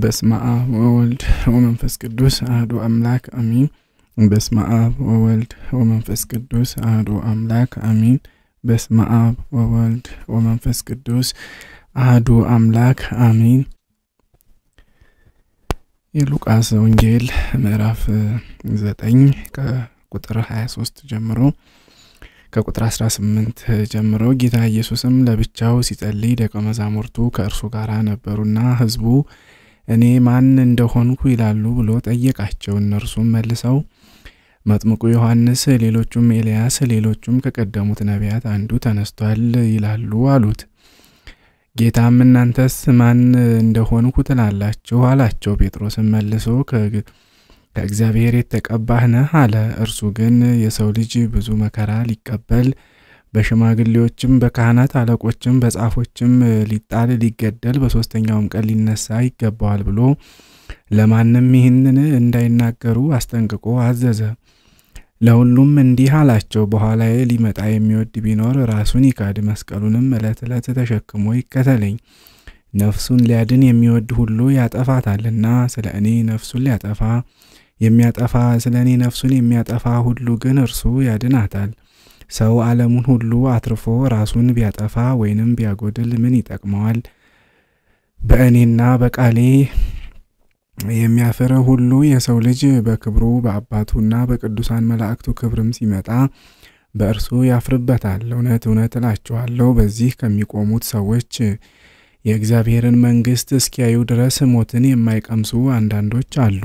በስመ አብ ወወልድ ወመንፈስ ቅዱስ አህዱ አምላክ አሚን። በስመ አብ ወወልድ ወመንፈስ ቅዱስ አህዱ አምላክ አሚን። በስመ አብ ወወልድ ወመንፈስ ቅዱስ አህዱ አምላክ አሚን። የሉቃስ ወንጌል ምዕራፍ ዘጠኝ ከቁጥር 23 ጀምሮ ከቁጥር 18 ጀምሮ ጌታ ኢየሱስም ለብቻው ሲጸልይ ደቀ መዛሙርቱ ከእርሱ ጋር ነበሩና ሕዝቡ እኔ ማን እንደሆንኩ ይላሉ ብሎ ጠየቃቸው። እነርሱም መልሰው መጥምቁ ዮሐንስ፣ ሌሎቹም ኤልያስ፣ ሌሎቹም ከቀደሙት ነቢያት አንዱ ተነስቷል ይላሉ አሉት። ጌታም እናንተስ ማን እንደሆንኩ ትላላችሁ አላቸው። ጴጥሮስም መልሶ ከእግዚአብሔር የተቀባህ ነህ አለ። እርሱ ግን የሰው ልጅ ብዙ መከራ ሊቀበል በሽማግሌዎችም በካህናት አለቆችም በጻፎችም ሊጣል ሊገደል በሶስተኛውም ቀን ሊነሳ ይገባዋል ብሎ ለማንም ይህንን እንዳይናገሩ አስጠንቅቆ አዘዘ። ለሁሉም እንዲህ አላቸው፣ በኋላዬ ሊመጣ የሚወድ ቢኖር ራሱን ይካድ፣ መስቀሉንም ዕለት ዕለት ተሸክሞ ይከተለኝ። ነፍሱን ሊያድን የሚወድ ሁሉ ያጠፋታልና ስለ እኔ ነፍሱን ሊያጠፋ የሚያጠፋ ስለ እኔ ነፍሱን የሚያጠፋ ሁሉ ግን እርሱ ያድናታል። ሰው ዓለሙን ሁሉ አትርፎ ራሱን ቢያጠፋ ወይንም ቢያጎድል ምን ይጠቅመዋል? በእኔና በቃሌ የሚያፍር ሁሉ የሰው ልጅ በክብሩ በአባቱና በቅዱሳን መላእክቱ ክብርም ሲመጣ በእርሱ ያፍርበታል። እውነት እውነት እላችኋለሁ በዚህ ከሚቆሙት ሰዎች የእግዚአብሔርን መንግሥት እስኪያዩ ድረስ ሞትን የማይቀምሱ አንዳንዶች አሉ።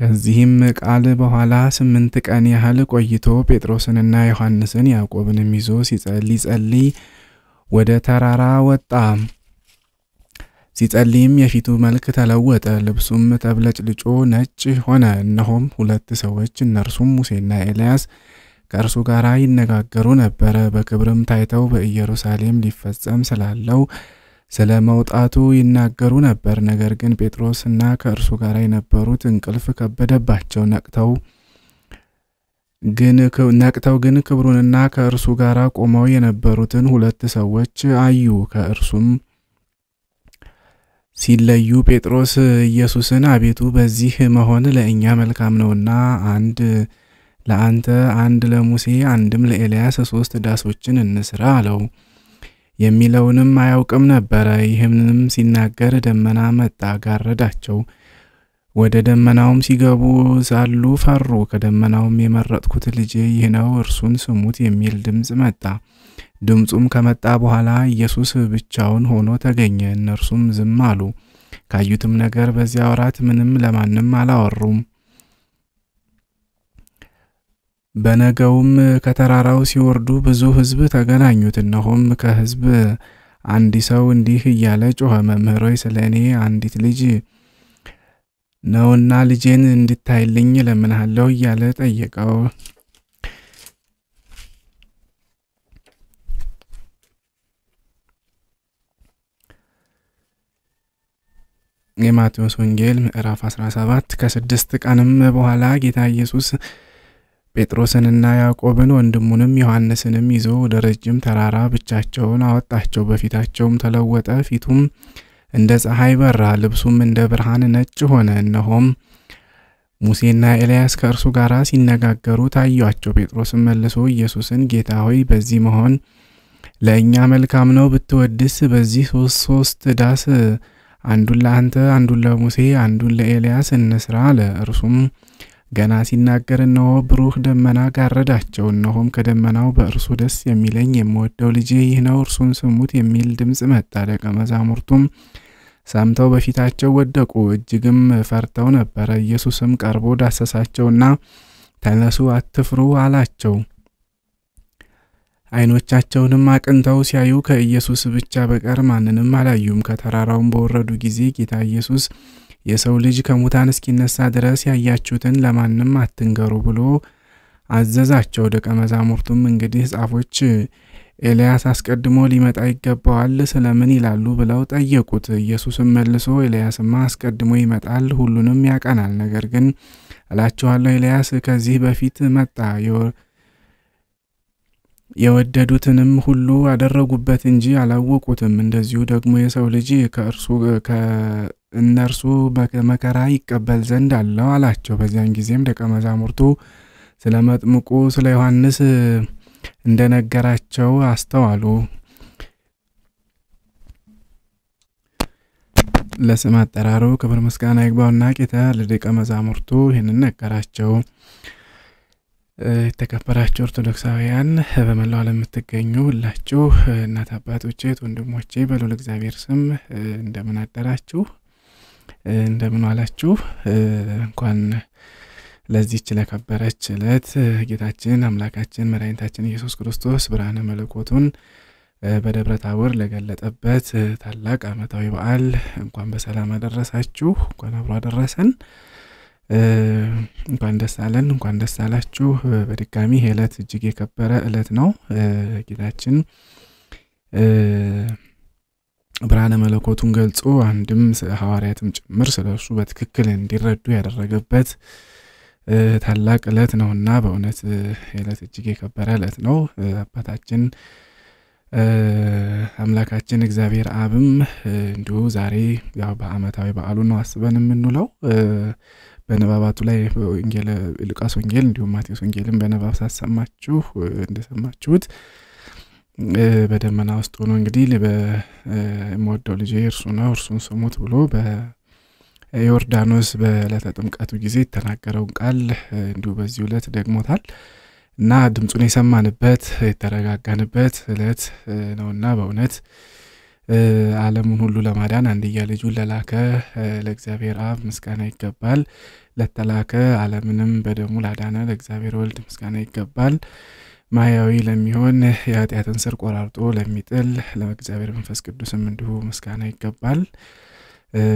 ከዚህም ቃል በኋላ ስምንት ቀን ያህል ቆይቶ ጴጥሮስንና ዮሐንስን ያዕቆብንም ይዞ ሲጸልይ ጸልይ ወደ ተራራ ወጣ። ሲጸልይም የፊቱ መልክ ተለወጠ፣ ልብሱም ተብለጭልጮ ነጭ ሆነ። እነሆም ሁለት ሰዎች እነርሱም ሙሴና ኤልያስ ከእርሱ ጋር ይነጋገሩ ነበረ። በክብርም ታይተው በኢየሩሳሌም ሊፈጸም ስላለው ስለ መውጣቱ ይናገሩ ነበር። ነገር ግን ጴጥሮስ እና ከእርሱ ጋር የነበሩት እንቅልፍ ከበደባቸው። ነቅተው ግን ነቅተው ግን ክብሩንና ከእርሱ ጋር ቆመው የነበሩትን ሁለት ሰዎች አዩ። ከእርሱም ሲለዩ ጴጥሮስ ኢየሱስን አቤቱ በዚህ መሆን ለእኛ መልካም ነውና አንድ ለአንተ አንድ ለሙሴ አንድም ለኤልያስ ሶስት ዳሶችን እንስራ አለው። የሚለውንም አያውቅም ነበረ። ይህንም ሲናገር ደመና መጣ ጋረዳቸው። ወደ ደመናውም ሲገቡ ሳሉ ፈሩ። ከደመናውም የመረጥኩት ልጄ ይህ ነው፣ እርሱን ስሙት የሚል ድምፅ መጣ። ድምፁም ከመጣ በኋላ ኢየሱስ ብቻውን ሆኖ ተገኘ። እነርሱም ዝም አሉ። ካዩትም ነገር በዚያ ወራት ምንም ለማንም አላወሩም። በነገውም ከተራራው ሲወርዱ ብዙ ሕዝብ ተገናኙት። እነሆም ከሕዝብ አንድ ሰው እንዲህ እያለ ጮኸ፣ መምህር ሆይ ስለ እኔ አንዲት ልጅ ነውና ልጄን እንድታይልኝ እለምንሃለሁ እያለ ጠየቀው። የማቴዎስ ወንጌል ምዕራፍ 17 ከስድስት ቀንም በኋላ ጌታ ኢየሱስ ጴጥሮስንና ያዕቆብን ወንድሙንም ዮሐንስንም ይዞ ወደ ረጅም ተራራ ብቻቸውን አወጣቸው። በፊታቸውም ተለወጠ፣ ፊቱም እንደ ፀሐይ በራ፣ ልብሱም እንደ ብርሃን ነጭ ሆነ። እነሆም ሙሴና ኤልያስ ከእርሱ ጋር ሲነጋገሩ ታዩአቸው። ጴጥሮስም መልሶ ኢየሱስን ጌታ ሆይ በዚህ መሆን ለእኛ መልካም ነው፣ ብትወድስ በዚህ ሶስት ሶስት ዳስ አንዱን ለአንተ፣ አንዱን ለሙሴ፣ አንዱን ለኤልያስ እንስራ አለ። እርሱም ገና ሲናገር እነሆ ብሩህ ደመና ጋረዳቸው። እነሆም ከደመናው በእርሱ ደስ የሚለኝ የምወደው ልጄ ይህ ነው፣ እርሱን ስሙት የሚል ድምፅ መጣ። ደቀ መዛሙርቱም ሰምተው በፊታቸው ወደቁ፣ እጅግም ፈርተው ነበረ። ኢየሱስም ቀርቦ ዳሰሳቸውና ተነሱ፣ አትፍሩ አላቸው። ዓይኖቻቸውንም አቅንተው ሲያዩ ከኢየሱስ ብቻ በቀር ማንንም አላዩም። ከተራራውም በወረዱ ጊዜ ጌታ ኢየሱስ የሰው ልጅ ከሙታን እስኪነሳ ድረስ ያያችሁትን ለማንም አትንገሩ ብሎ አዘዛቸው። ደቀ መዛሙርቱም እንግዲህ ጻፎች ኤልያስ አስቀድሞ ሊመጣ ይገባዋል ስለምን ይላሉ ብለው ጠየቁት። ኢየሱስም መልሶ ኤልያስማ አስቀድሞ ይመጣል፣ ሁሉንም ያቀናል። ነገር ግን እላችኋለሁ ኤልያስ ከዚህ በፊት መጣ፣ የወደዱትንም ሁሉ አደረጉበት እንጂ አላወቁትም። እንደዚሁ ደግሞ የሰው ልጅ ከእርሱ እነርሱ መከራ ይቀበል ዘንድ አለው አላቸው። በዚያን ጊዜም ደቀ መዛሙርቱ ስለ መጥምቁ ስለ ዮሐንስ እንደነገራቸው አስተዋሉ። ለስም አጠራሩ ክብር ምስጋና ይግባውና ጌታ ለደቀ መዛሙርቱ ይህንን ነገራቸው። የተከበራችሁ ኦርቶዶክሳውያን በመላው ዓለም የምትገኙ ሁላችሁ እናት አባቶቼ፣ ወንድሞቼ በሉል እግዚአብሔር ስም እንደምን አደራችሁ? እንደምን አላችሁ። እንኳን ለዚህች ለከበረች ዕለት ጌታችን አምላካችን መድኃኒታችን ኢየሱስ ክርስቶስ ብርሃነ መለኮቱን በደብረ ታቦር ለገለጠበት ታላቅ ዓመታዊ በዓል እንኳን በሰላም አደረሳችሁ። እንኳን አብሮ አደረሰን። እንኳን ደስ አለን፣ እንኳን ደስ አላችሁ። በድጋሚ ይህ ዕለት እጅግ የከበረ ዕለት ነው። ጌታችን ብርሃነ መለኮቱን ገልጾ አንድም ሐዋርያትም ጭምር ስለ እርሱ በትክክል እንዲረዱ ያደረገበት ታላቅ ዕለት ነውና በእውነት ዕለት እጅግ የከበረ ዕለት ነው። አባታችን አምላካችን እግዚአብሔር አብም እንዲሁ ዛሬ ያው በዓመታዊ በዓሉ ነው አስበን የምንውለው። በንባባቱ ላይ ሉቃስ ወንጌል እንዲሁም ማቴዎስ ወንጌልን በንባብ ሳሰማችሁ እንደሰማችሁት በደመና ውስጥ ሆኖ እንግዲህ በምወደው ልጄ እርሱ ነው እርሱን ስሙት ብሎ በዮርዳኖስ በዕለተ ጥምቀቱ ጊዜ የተናገረውን ቃል እንዲሁ በዚህ ዕለት ደግሞታል እና ድምፁን የሰማንበት የተረጋጋንበት ዕለት ነውና በእውነት ዓለሙን ሁሉ ለማዳን አንድያ ልጁን ለላከ ለእግዚአብሔር አብ ምስጋና ይገባል። ለተላከ ዓለምንም በደሙ ላዳነ ለእግዚአብሔር ወልድ ምስጋና ይገባል። ማያዊ ለሚሆን የኃጢአትን ስር ቆራርጦ ለሚጥል ለእግዚአብሔር መንፈስ ቅዱስም እንዲሁ ምስጋና ይገባል።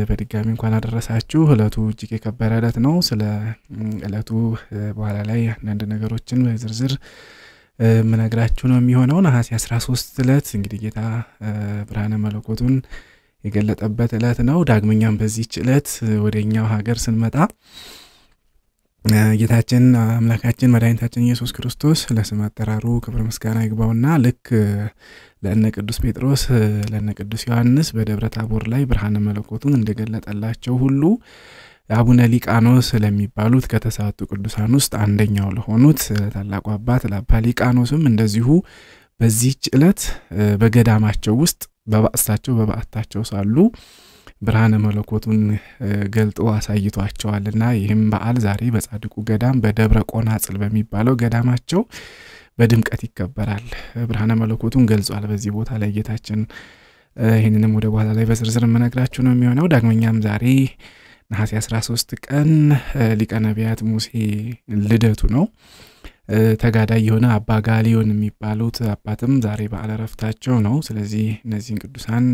በድጋሚ እንኳን አደረሳችሁ። እለቱ እጅግ የከበረ እለት ነው። ስለ እለቱ በኋላ ላይ አንዳንድ ነገሮችን በዝርዝር የምነግራችሁ ነው የሚሆነው። ነሐሴ 13 እለት እንግዲህ ጌታ ብርሃነ መለኮቱን የገለጠበት እለት ነው። ዳግመኛም በዚች እለት ወደኛው ሀገር ስንመጣ ጌታችን አምላካችን መድኃኒታችን ኢየሱስ ክርስቶስ ለስም አጠራሩ ክብር ምስጋና ይግባውና ልክ ለእነ ቅዱስ ጴጥሮስ ለእነ ቅዱስ ዮሐንስ በደብረ ታቦር ላይ ብርሃነ መለኮቱን እንደገለጠላቸው ሁሉ አቡነ ሊቃኖስ ለሚባሉት ከተሰዓቱ ቅዱሳን ውስጥ አንደኛው ለሆኑት ታላቁ አባት ለአባ ሊቃኖስም እንደዚሁ በዚህች ዕለት በገዳማቸው ውስጥ በባእሳቸው በባእታቸው ሳሉ ብርሃነ መለኮቱን ገልጦ አሳይቷቸዋልና ይህም በዓል ዛሬ በጻድቁ ገዳም በደብረ ቆናጽል በሚባለው ገዳማቸው በድምቀት ይከበራል። ብርሃነ መለኮቱን ገልጿል። በዚህ ቦታ ላይ ጌታችን ይህንንም ወደ በኋላ ላይ በዝርዝር የምነግራችሁ ነው የሚሆነው። ዳግመኛም ዛሬ ነሐሴ 13 ቀን ሊቀ ነቢያት ሙሴ ልደቱ ነው። ተጋዳይ የሆነ አባ ጋሊዮን የሚባሉት አባትም ዛሬ በዓለ ዕረፍታቸው ነው። ስለዚህ እነዚህን ቅዱሳን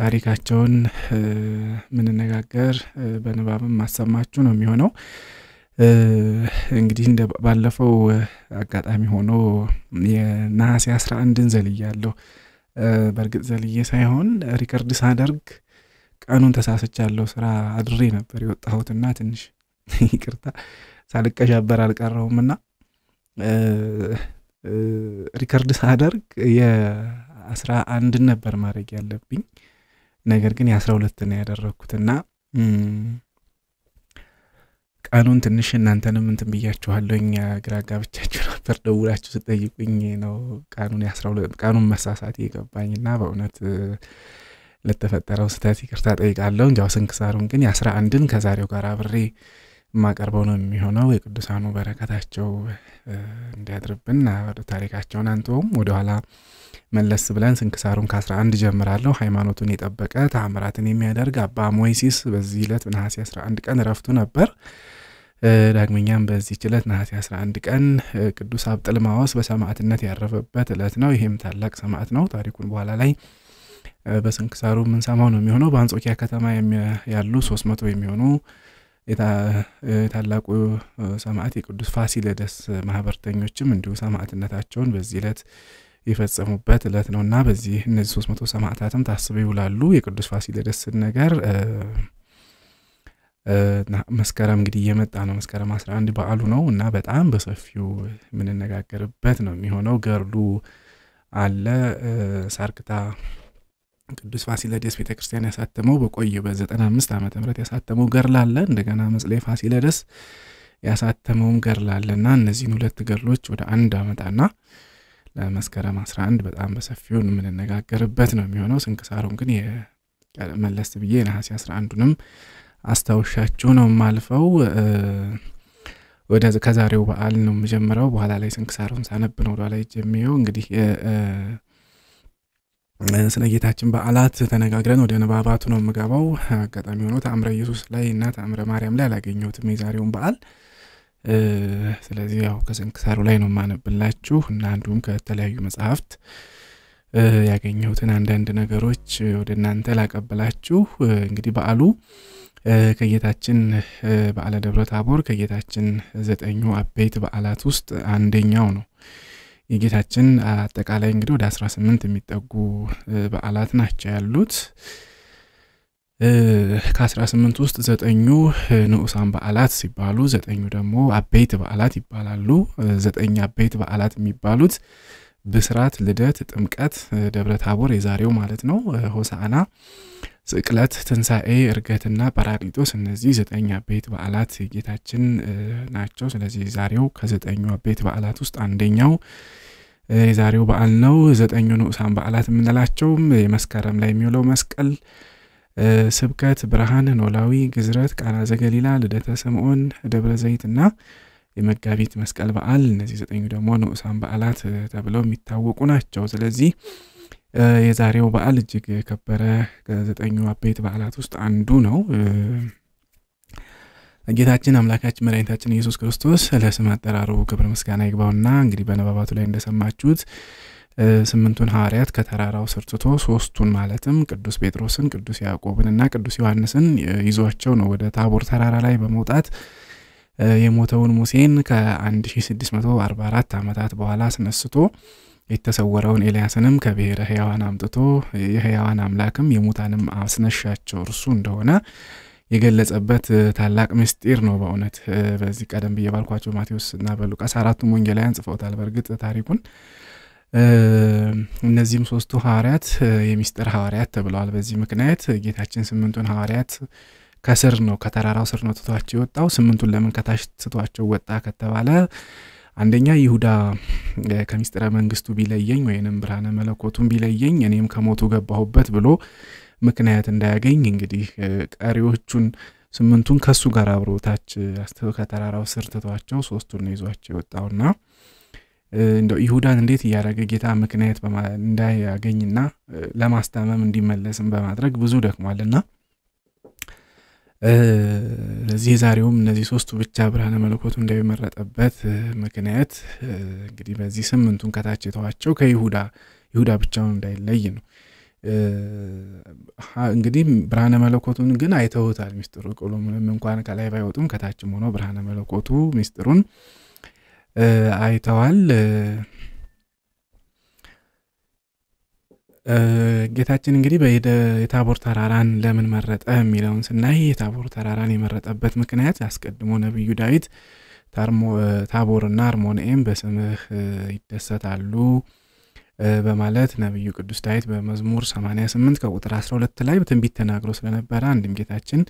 ታሪካቸውን ምንነጋገር በንባብም ማሰማችሁ ነው የሚሆነው። እንግዲህ እንደ ባለፈው አጋጣሚ ሆኖ የነሐሴ አስራ አንድን ዘልያለሁ። በእርግጥ ዘልዬ ሳይሆን ሪከርድ ሳደርግ ቀኑን ተሳስቻለሁ። ስራ አድሬ ነበር የወጣሁትና ትንሽ ይቅርታ ሳልቀዣበር አልቀረውም እና ሪከርድ ሳደርግ የአስራ አንድን ነበር ማድረግ ያለብኝ ነገር ግን የአስራ ሁለት ነው ያደረግኩት እና ቀኑን ትንሽ እናንተንም እንትን ብያችኋለኝ ግራጋ ብቻችሁ ነበር። ደውላችሁ ስጠይቁኝ ነው ቀኑን ቀኑን መሳሳት የገባኝ እና በእውነት ለተፈጠረው ስህተት ይቅርታ ጠይቃለሁ። እንዲያው ስንክሳሩን ግን የአስራ አንድን ከዛሬው ጋር አብሬ የማቀርበው ነው የሚሆነው። የቅዱሳኑ በረከታቸው እንዲያድርብን ታሪካቸውን አንተውም ወደኋላ መለስ ብለን ስንክሳሩን ከ11 ጀምራለሁ። ሃይማኖቱን የጠበቀ ተአምራትን የሚያደርግ አባ ሞይሲስ በዚህ ዕለት ነሐሴ 11 ቀን እረፍቱ ነበር። ዳግመኛም በዚህ ዕለት ነሐሴ 11 ቀን ቅዱስ አብጥልማወስ በሰማዕትነት ያረፈበት ዕለት ነው። ይህም ታላቅ ሰማዕት ነው። ታሪኩን በኋላ ላይ በስንክሳሩ የምንሰማው ነው የሚሆነው። በአንጾኪያ ከተማ ያሉ 300 የሚሆኑ የታላቁ ሰማዕት የቅዱስ ፋሲለደስ ማህበርተኞችም እንዲሁ ሰማዕትነታቸውን በዚህ ዕለት የፈጸሙበት እለት ነው እና በዚህ እነዚህ ሶስት መቶ ሰማዕታትም ታስበው ይውላሉ። የቅዱስ ፋሲለደስ ነገር መስከረም እንግዲህ እየመጣ ነው። መስከረም 11 በዓሉ ነው እና በጣም በሰፊው የምንነጋገርበት ነው የሚሆነው። ገርሉ አለ ሳርክታ ቅዱስ ፋሲለደስ ቤተክርስቲያን ያሳተመው በቆየ በ95 ዓመተ ምህረት ያሳተመው ገርል አለ። እንደገና መጽሐፈ ፋሲለደስ ያሳተመውም ገርል አለ እና እነዚህን ሁለት ገርሎች ወደ አንድ አመጣና ለመስከረም 11 በጣም በሰፊው የምንነጋገርበት ነው የሚሆነው። ስንክሳሩን ግን መለስ ብዬ ነሐሴ 11 ንም አስታውሻችሁ ነው ማልፈው። ወደ ከዛሬው በዓል ነው የምጀምረው። በኋላ ላይ ስንክሳሩን ሳነብ ነው ወደኋላ ጀሚየው እንግዲህ ስለ ጌታችን በዓላት ተነጋግረን ወደ ንባባቱ ነው የምገባው። አጋጣሚ ሆኖ ተአምረ ኢየሱስ ላይ እና ተአምረ ማርያም ላይ አላገኘሁትም የዛሬውን በዓል ስለዚህ ያው ከስንክሳሩ ላይ ነው የማነብላችሁ እና እንዲሁም ከተለያዩ መጽሐፍት ያገኘሁትን አንዳንድ ነገሮች ወደ እናንተ ላቀበላችሁ። እንግዲህ በዓሉ ከጌታችን በዓለ ደብረ ታቦር ከጌታችን ዘጠኙ አበይት በዓላት ውስጥ አንደኛው ነው። የጌታችን አጠቃላይ እንግዲህ ወደ 18 የሚጠጉ በዓላት ናቸው ያሉት። ከ18 ውስጥ ዘጠኙ ንዑሳን በዓላት ሲባሉ ዘጠኙ ደግሞ አበይት በዓላት ይባላሉ። ዘጠኝ አበይት በዓላት የሚባሉት ብስራት፣ ልደት፣ ጥምቀት፣ ደብረ ታቦር የዛሬው ማለት ነው፣ ሆሳዕና፣ ስቅለት፣ ትንሣኤ፣ እርገትና ጰራቅሊጦስ እነዚህ ዘጠኝ አበይት በዓላት ጌታችን ናቸው። ስለዚህ ዛሬው ከዘጠኙ አበይት በዓላት ውስጥ አንደኛው የዛሬው በዓል ነው። ዘጠኙ ንዑሳን በዓላት የምንላቸውም የመስከረም ላይ የሚውለው መስቀል ስብከት፣ ብርሃን፣ ኖላዊ፣ ግዝረት፣ ቃና ዘገሊላ፣ ልደተ ስምዖን፣ ደብረ ዘይት እና የመጋቢት መስቀል በዓል እነዚህ ዘጠኙ ደግሞ ንዑሳን በዓላት ተብለው የሚታወቁ ናቸው። ስለዚህ የዛሬው በዓል እጅግ የከበረ ከዘጠኙ አበይት በዓላት ውስጥ አንዱ ነው። ጌታችን አምላካችን መድኃኒታችን ኢየሱስ ክርስቶስ ለስም አጠራሩ ክብር ምስጋና ይግባውና እንግዲህ በነባባቱ ላይ እንደሰማችሁት ስምንቱን ሐዋርያት ከተራራው ስርትቶ ሶስቱን ማለትም ቅዱስ ጴጥሮስን፣ ቅዱስ ያዕቆብን እና ቅዱስ ዮሐንስን ይዟቸው ነው ወደ ታቦር ተራራ ላይ በመውጣት የሞተውን ሙሴን ከ1644 ዓመታት በኋላ አስነስቶ የተሰወረውን ኤልያስንም ከብሔረ ሕያዋን አምጥቶ የሕያዋን አምላክም የሙታንም አስነሻቸው እርሱ እንደሆነ የገለጸበት ታላቅ ምስጢር ነው። በእውነት በዚህ ቀደም ብዬ ባልኳቸው ማቴዎስ እና በሉቃስ አራቱም ወንጌላውያን ጽፈውታል። በእርግጥ ታሪኩን እነዚህም ሶስቱ ሐዋርያት የሚስጥር ሐዋርያት ተብለዋል። በዚህ ምክንያት ጌታችን ስምንቱን ሐዋርያት ከስር ነው ከተራራው ስር ነው ትቷቸው የወጣው። ስምንቱን ለምን ከታች ትቷቸው ወጣ ከተባለ አንደኛ ይሁዳ ከሚስጥረ መንግስቱ ቢለየኝ ወይንም ብርሃነ መለኮቱን ቢለየኝ እኔም ከሞቱ ገባሁበት ብሎ ምክንያት እንዳያገኝ እንግዲህ ቀሪዎቹን ስምንቱን ከሱ ጋር አብሮታች ከተራራው ስር ትቷቸው ሶስቱን ነው ይዟቸው የወጣውና እንደው ይሁዳን እንዴት እያደረገ ጌታ ምክንያት እንዳያገኝና ለማስታመም እንዲመለስም በማድረግ ብዙ ደክሟልና ለዚህ የዛሬውም እነዚህ ሶስቱ ብቻ ብርሃነ መለኮቱ እንደመረጠበት ምክንያት እንግዲህ በዚህ ስምንቱን ከታች የተዋቸው ከይሁዳ ይሁዳ ብቻውን እንዳይለይ ነው። እንግዲህ ብርሃነ መለኮቱን ግን አይተውታል ሚስጥሩ። ቁሉም እንኳን ከላይ ባይወጡም ከታችም ሆኖ ብርሃነ መለኮቱ ሚስጥሩን አይተዋል። ጌታችን እንግዲህ የታቦር ተራራን ለምን መረጠ የሚለውን ስናይ የታቦር ተራራን የመረጠበት ምክንያት አስቀድሞ ነቢዩ ዳዊት ታቦርና አርሞንኤም በስምህ ይደሰታሉ በማለት ነቢዩ ቅዱስ ዳዊት በመዝሙር 88 ከቁጥር 12 ላይ በትንቢት ተናግሮ ስለነበረ አንድም ጌታችን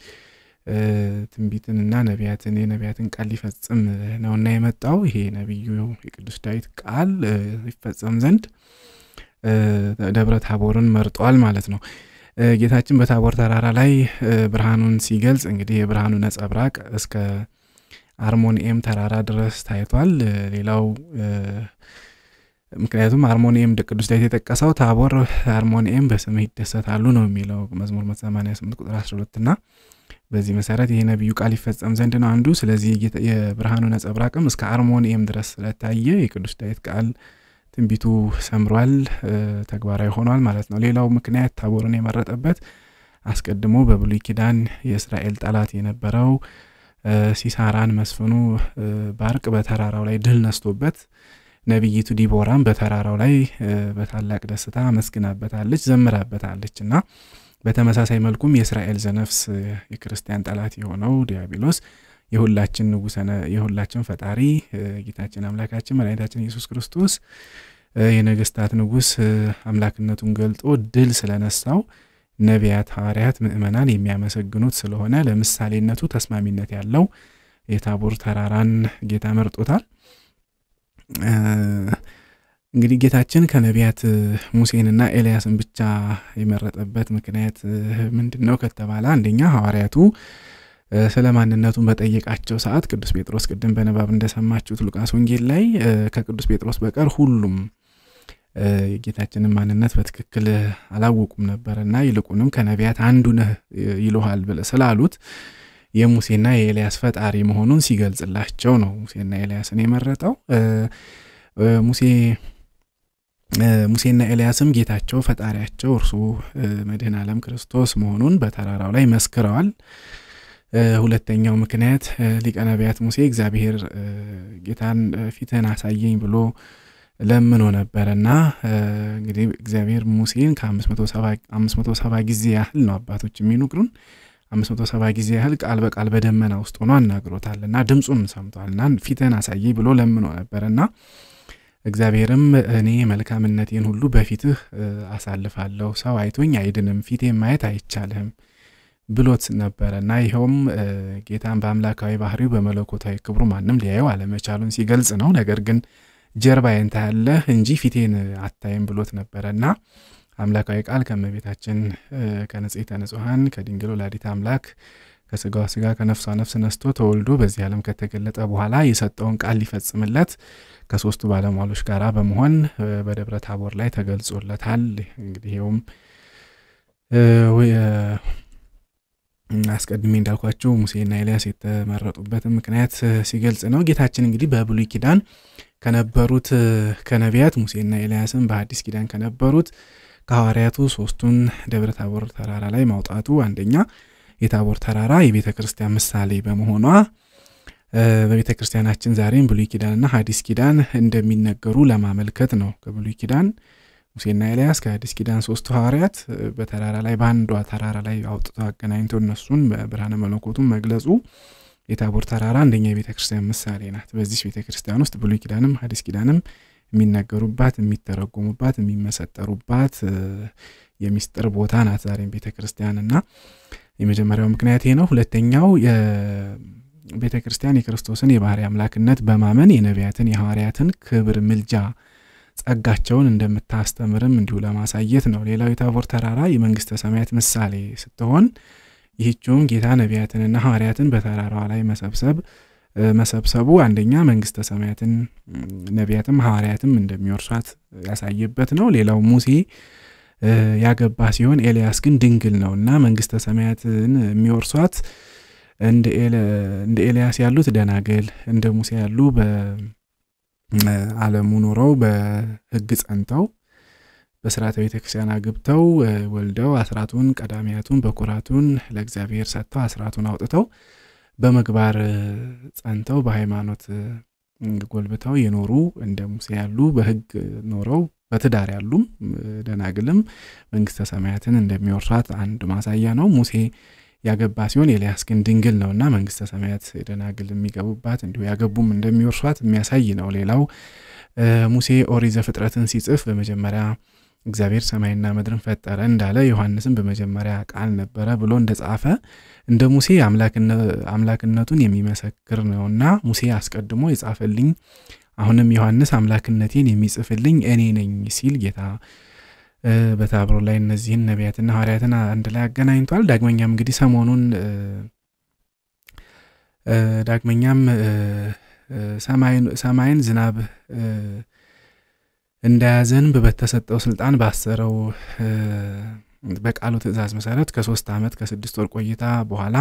ትንቢትንና ነቢያትን የነቢያትን ቃል ሊፈጽም ነውና የመጣው ይሄ ነቢዩ የቅዱስ ዳዊት ቃል ይፈጸም ዘንድ ደብረ ታቦርን መርጧል ማለት ነው። ጌታችን በታቦር ተራራ ላይ ብርሃኑን ሲገልጽ እንግዲህ የብርሃኑ ነጸብራቅ እስከ አርሞንኤም ተራራ ድረስ ታይቷል። ሌላው ምክንያቱም አርሞኒኤም ቅዱስ ዳዊት የጠቀሰው ታቦር አርሞኒኤም በስምህ ይደሰታሉ ነው የሚለው መዝሙር 88 ቁጥር 12 እና በዚህ መሰረት ይሄ ነቢዩ ቃል ይፈጸም ዘንድ ነው አንዱ። ስለዚህ የብርሃኑ ነጸብራቅም እስከ ኤም ድረስ ስለታየ የቅዱስ ዳዊት ቃል ትንቢቱ ሰምሯል፣ ተግባራዊ ሆኗል ማለት ነው። ሌላው ምክንያት ታቦርን የመረጠበት አስቀድሞ በብሉይ ኪዳን የእስራኤል ጠላት የነበረው ሲሳራን መስፍኑ ባርቅ በተራራው ላይ ድል ነስቶበት ነቢይቱ ዲቦራም በተራራው ላይ በታላቅ ደስታ መስግናበታለች፣ ዘምራበታለች እና በተመሳሳይ መልኩም የእስራኤል ዘነፍስ የክርስቲያን ጠላት የሆነው ዲያብሎስ የሁላችን ንጉሰነ የሁላችን ፈጣሪ ጌታችን አምላካችን መድኃኒታችን ኢየሱስ ክርስቶስ የነገስታት ንጉስ አምላክነቱን ገልጦ ድል ስለነሳው ነቢያት፣ ሐዋርያት፣ ምእመናን የሚያመሰግኑት ስለሆነ ለምሳሌነቱ ተስማሚነት ያለው የታቦር ተራራን ጌታ መርጦታል። እንግዲህ ጌታችን ከነቢያት ሙሴንና ኤልያስን ብቻ የመረጠበት ምክንያት ምንድን ነው ከተባለ አንደኛ ሐዋርያቱ ስለ ማንነቱን በጠየቃቸው ሰዓት ቅዱስ ጴጥሮስ ቅድም በንባብ እንደሰማችሁት ሉቃስ ወንጌል ላይ ከቅዱስ ጴጥሮስ በቀር ሁሉም የጌታችንን ማንነት በትክክል አላወቁም ነበርና ይልቁንም ከነቢያት አንዱ ነህ ይልሃል ስላሉት የሙሴና የኤልያስ ፈጣሪ መሆኑን ሲገልጽላቸው ነው ሙሴና ኤልያስን የመረጠው ሙሴ ሙሴና ኤልያስም ጌታቸው ፈጣሪያቸው እርሱ መድህን ዓለም ክርስቶስ መሆኑን በተራራው ላይ መስክረዋል። ሁለተኛው ምክንያት ሊቀ ነቢያት ሙሴ እግዚአብሔር ጌታን ፊትህን አሳየኝ ብሎ ለምኖ ነበረና እንግዲህ እግዚአብሔር ሙሴን ከ570 ጊዜ ያህል ነው አባቶች የሚነግሩን። 570 ጊዜ ያህል ቃል በቃል በደመና ውስጥ ሆኖ ድምፁን ሰምቷል ሰምቷልና ፊትህን አሳየኝ ብሎ ለምኖ ነበረና እግዚአብሔርም እኔ መልካምነቴን ሁሉ በፊትህ አሳልፋለሁ፣ ሰው አይቶኝ አይድንም፣ ፊቴን ማየት አይቻልህም ብሎት ነበረ እና ይኸውም ጌታን በአምላካዊ ባህሪው በመለኮታዊ ክብሩ ማንም ሊያየው አለመቻሉን ሲገልጽ ነው። ነገር ግን ጀርባዬን ታያለህ እንጂ ፊቴን አታይም ብሎት ነበረ እና አምላካዊ ቃል ከእመቤታችን ከንጽሕተ ንጹሐን ከድንግል ወላዲተ አምላክ ከስጋዋ ስጋ ከነፍሷ ነፍስ ነስቶ ተወልዶ በዚህ ዓለም ከተገለጠ በኋላ የሰጠውን ቃል ሊፈጽምለት ከሶስቱ ባለሟሎች ጋር በመሆን በደብረ ታቦር ላይ ተገልጾለታል። እንግዲህ ይኸውም አስቀድሜ እንዳልኳቸው ሙሴና ኤልያስ የተመረጡበት ምክንያት ሲገልጽ ነው። ጌታችን እንግዲህ በብሉይ ኪዳን ከነበሩት ከነቢያት ሙሴና ኤልያስን በአዲስ ኪዳን ከነበሩት ከሐዋርያቱ ሶስቱን ደብረ ታቦር ተራራ ላይ ማውጣቱ አንደኛ የታቦር ተራራ የቤተ ክርስቲያን ምሳሌ በመሆኗ በቤተ ክርስቲያናችን ዛሬም ብሉይ ኪዳንና ሐዲስ ኪዳን እንደሚነገሩ ለማመልከት ነው። ከብሉይ ኪዳን ሙሴና ኤልያስ ከአዲስ ኪዳን ሶስቱ ሐዋርያት በተራራ ላይ በአንዷ ተራራ ላይ አውጥቶ አገናኝቶ እነሱን በብርሃነ መለኮቱን መግለጹ የታቦር ተራራ አንደኛ የቤተ ክርስቲያን ምሳሌ ናት። በዚህ ቤተ ክርስቲያን ውስጥ ብሉይ ኪዳንም ሐዲስ ኪዳንም የሚነገሩባት፣ የሚተረጎሙባት፣ የሚመሰጠሩባት የሚስጥር ቦታ ናት ዛሬም ቤተ ክርስቲያን እና የመጀመሪያው ምክንያት ይሄ ነው። ሁለተኛው የቤተ ክርስቲያን የክርስቶስን የባህሪ አምላክነት በማመን የነቢያትን የሐዋርያትን ክብር፣ ምልጃ፣ ጸጋቸውን እንደምታስተምርም እንዲሁ ለማሳየት ነው። ሌላው የታቦር ተራራ የመንግስተ ሰማያት ምሳሌ ስትሆን ይህችውም ጌታ ነቢያትንና ሐዋርያትን በተራራዋ ላይ መሰብሰብ መሰብሰቡ አንደኛ መንግስተ ሰማያትን ነቢያትም ሐዋርያትም እንደሚወርሷት ያሳየበት ነው። ሌላው ሙሴ ያገባ ሲሆን ኤልያስ ግን ድንግል ነው እና መንግስተ ሰማያትን የሚወርሷት እንደ ኤልያስ ያሉት ደናግል እንደ ሙሴ ያሉ በአለሙ ኑረው በህግ ጸንተው በስርዓተ ቤተ ክርስቲያን አግብተው ወልደው አስራቱን ቀዳሚያቱን በኩራቱን ለእግዚአብሔር ሰጥተው አስራቱን አውጥተው በምግባር ጸንተው በሃይማኖት ጎልብተው የኖሩ እንደ ሙሴ ያሉ በህግ ኖረው በትዳር ያሉ ደናግልም መንግስተ ሰማያትን እንደሚወርሷት አንድ ማሳያ ነው። ሙሴ ያገባ ሲሆን ኤልያስ ግን ድንግል እና መንግስተ ሰማያት ደናግል የሚገቡባት እንዲሁ ያገቡም እንደሚወርሷት የሚያሳይ ነው። ሌላው ሙሴ ኦሪት ዘፍጥረትን ሲጽፍ በመጀመሪያ እግዚአብሔር ሰማይና ምድርን ፈጠረ እንዳለ ዮሐንስም በመጀመሪያ ቃል ነበረ ብሎ እንደጻፈ እንደ ሙሴ አምላክነቱን የሚመሰክር ነውና ሙሴ አስቀድሞ የጻፈልኝ አሁንም ዮሐንስ አምላክነቴን የሚጽፍልኝ እኔ ነኝ ሲል ጌታ በታብሮ ላይ እነዚህን ነቢያትና ሐዋርያትን አንድ ላይ አገናኝቷል። ዳግመኛም እንግዲህ ሰሞኑን ዳግመኛም ሰማይን ዝናብ እንዳያዘንብ በተሰጠው ስልጣን ባሰረው በቃሉ ትእዛዝ መሰረት ከሶስት ዓመት ከስድስት ወር ቆይታ በኋላ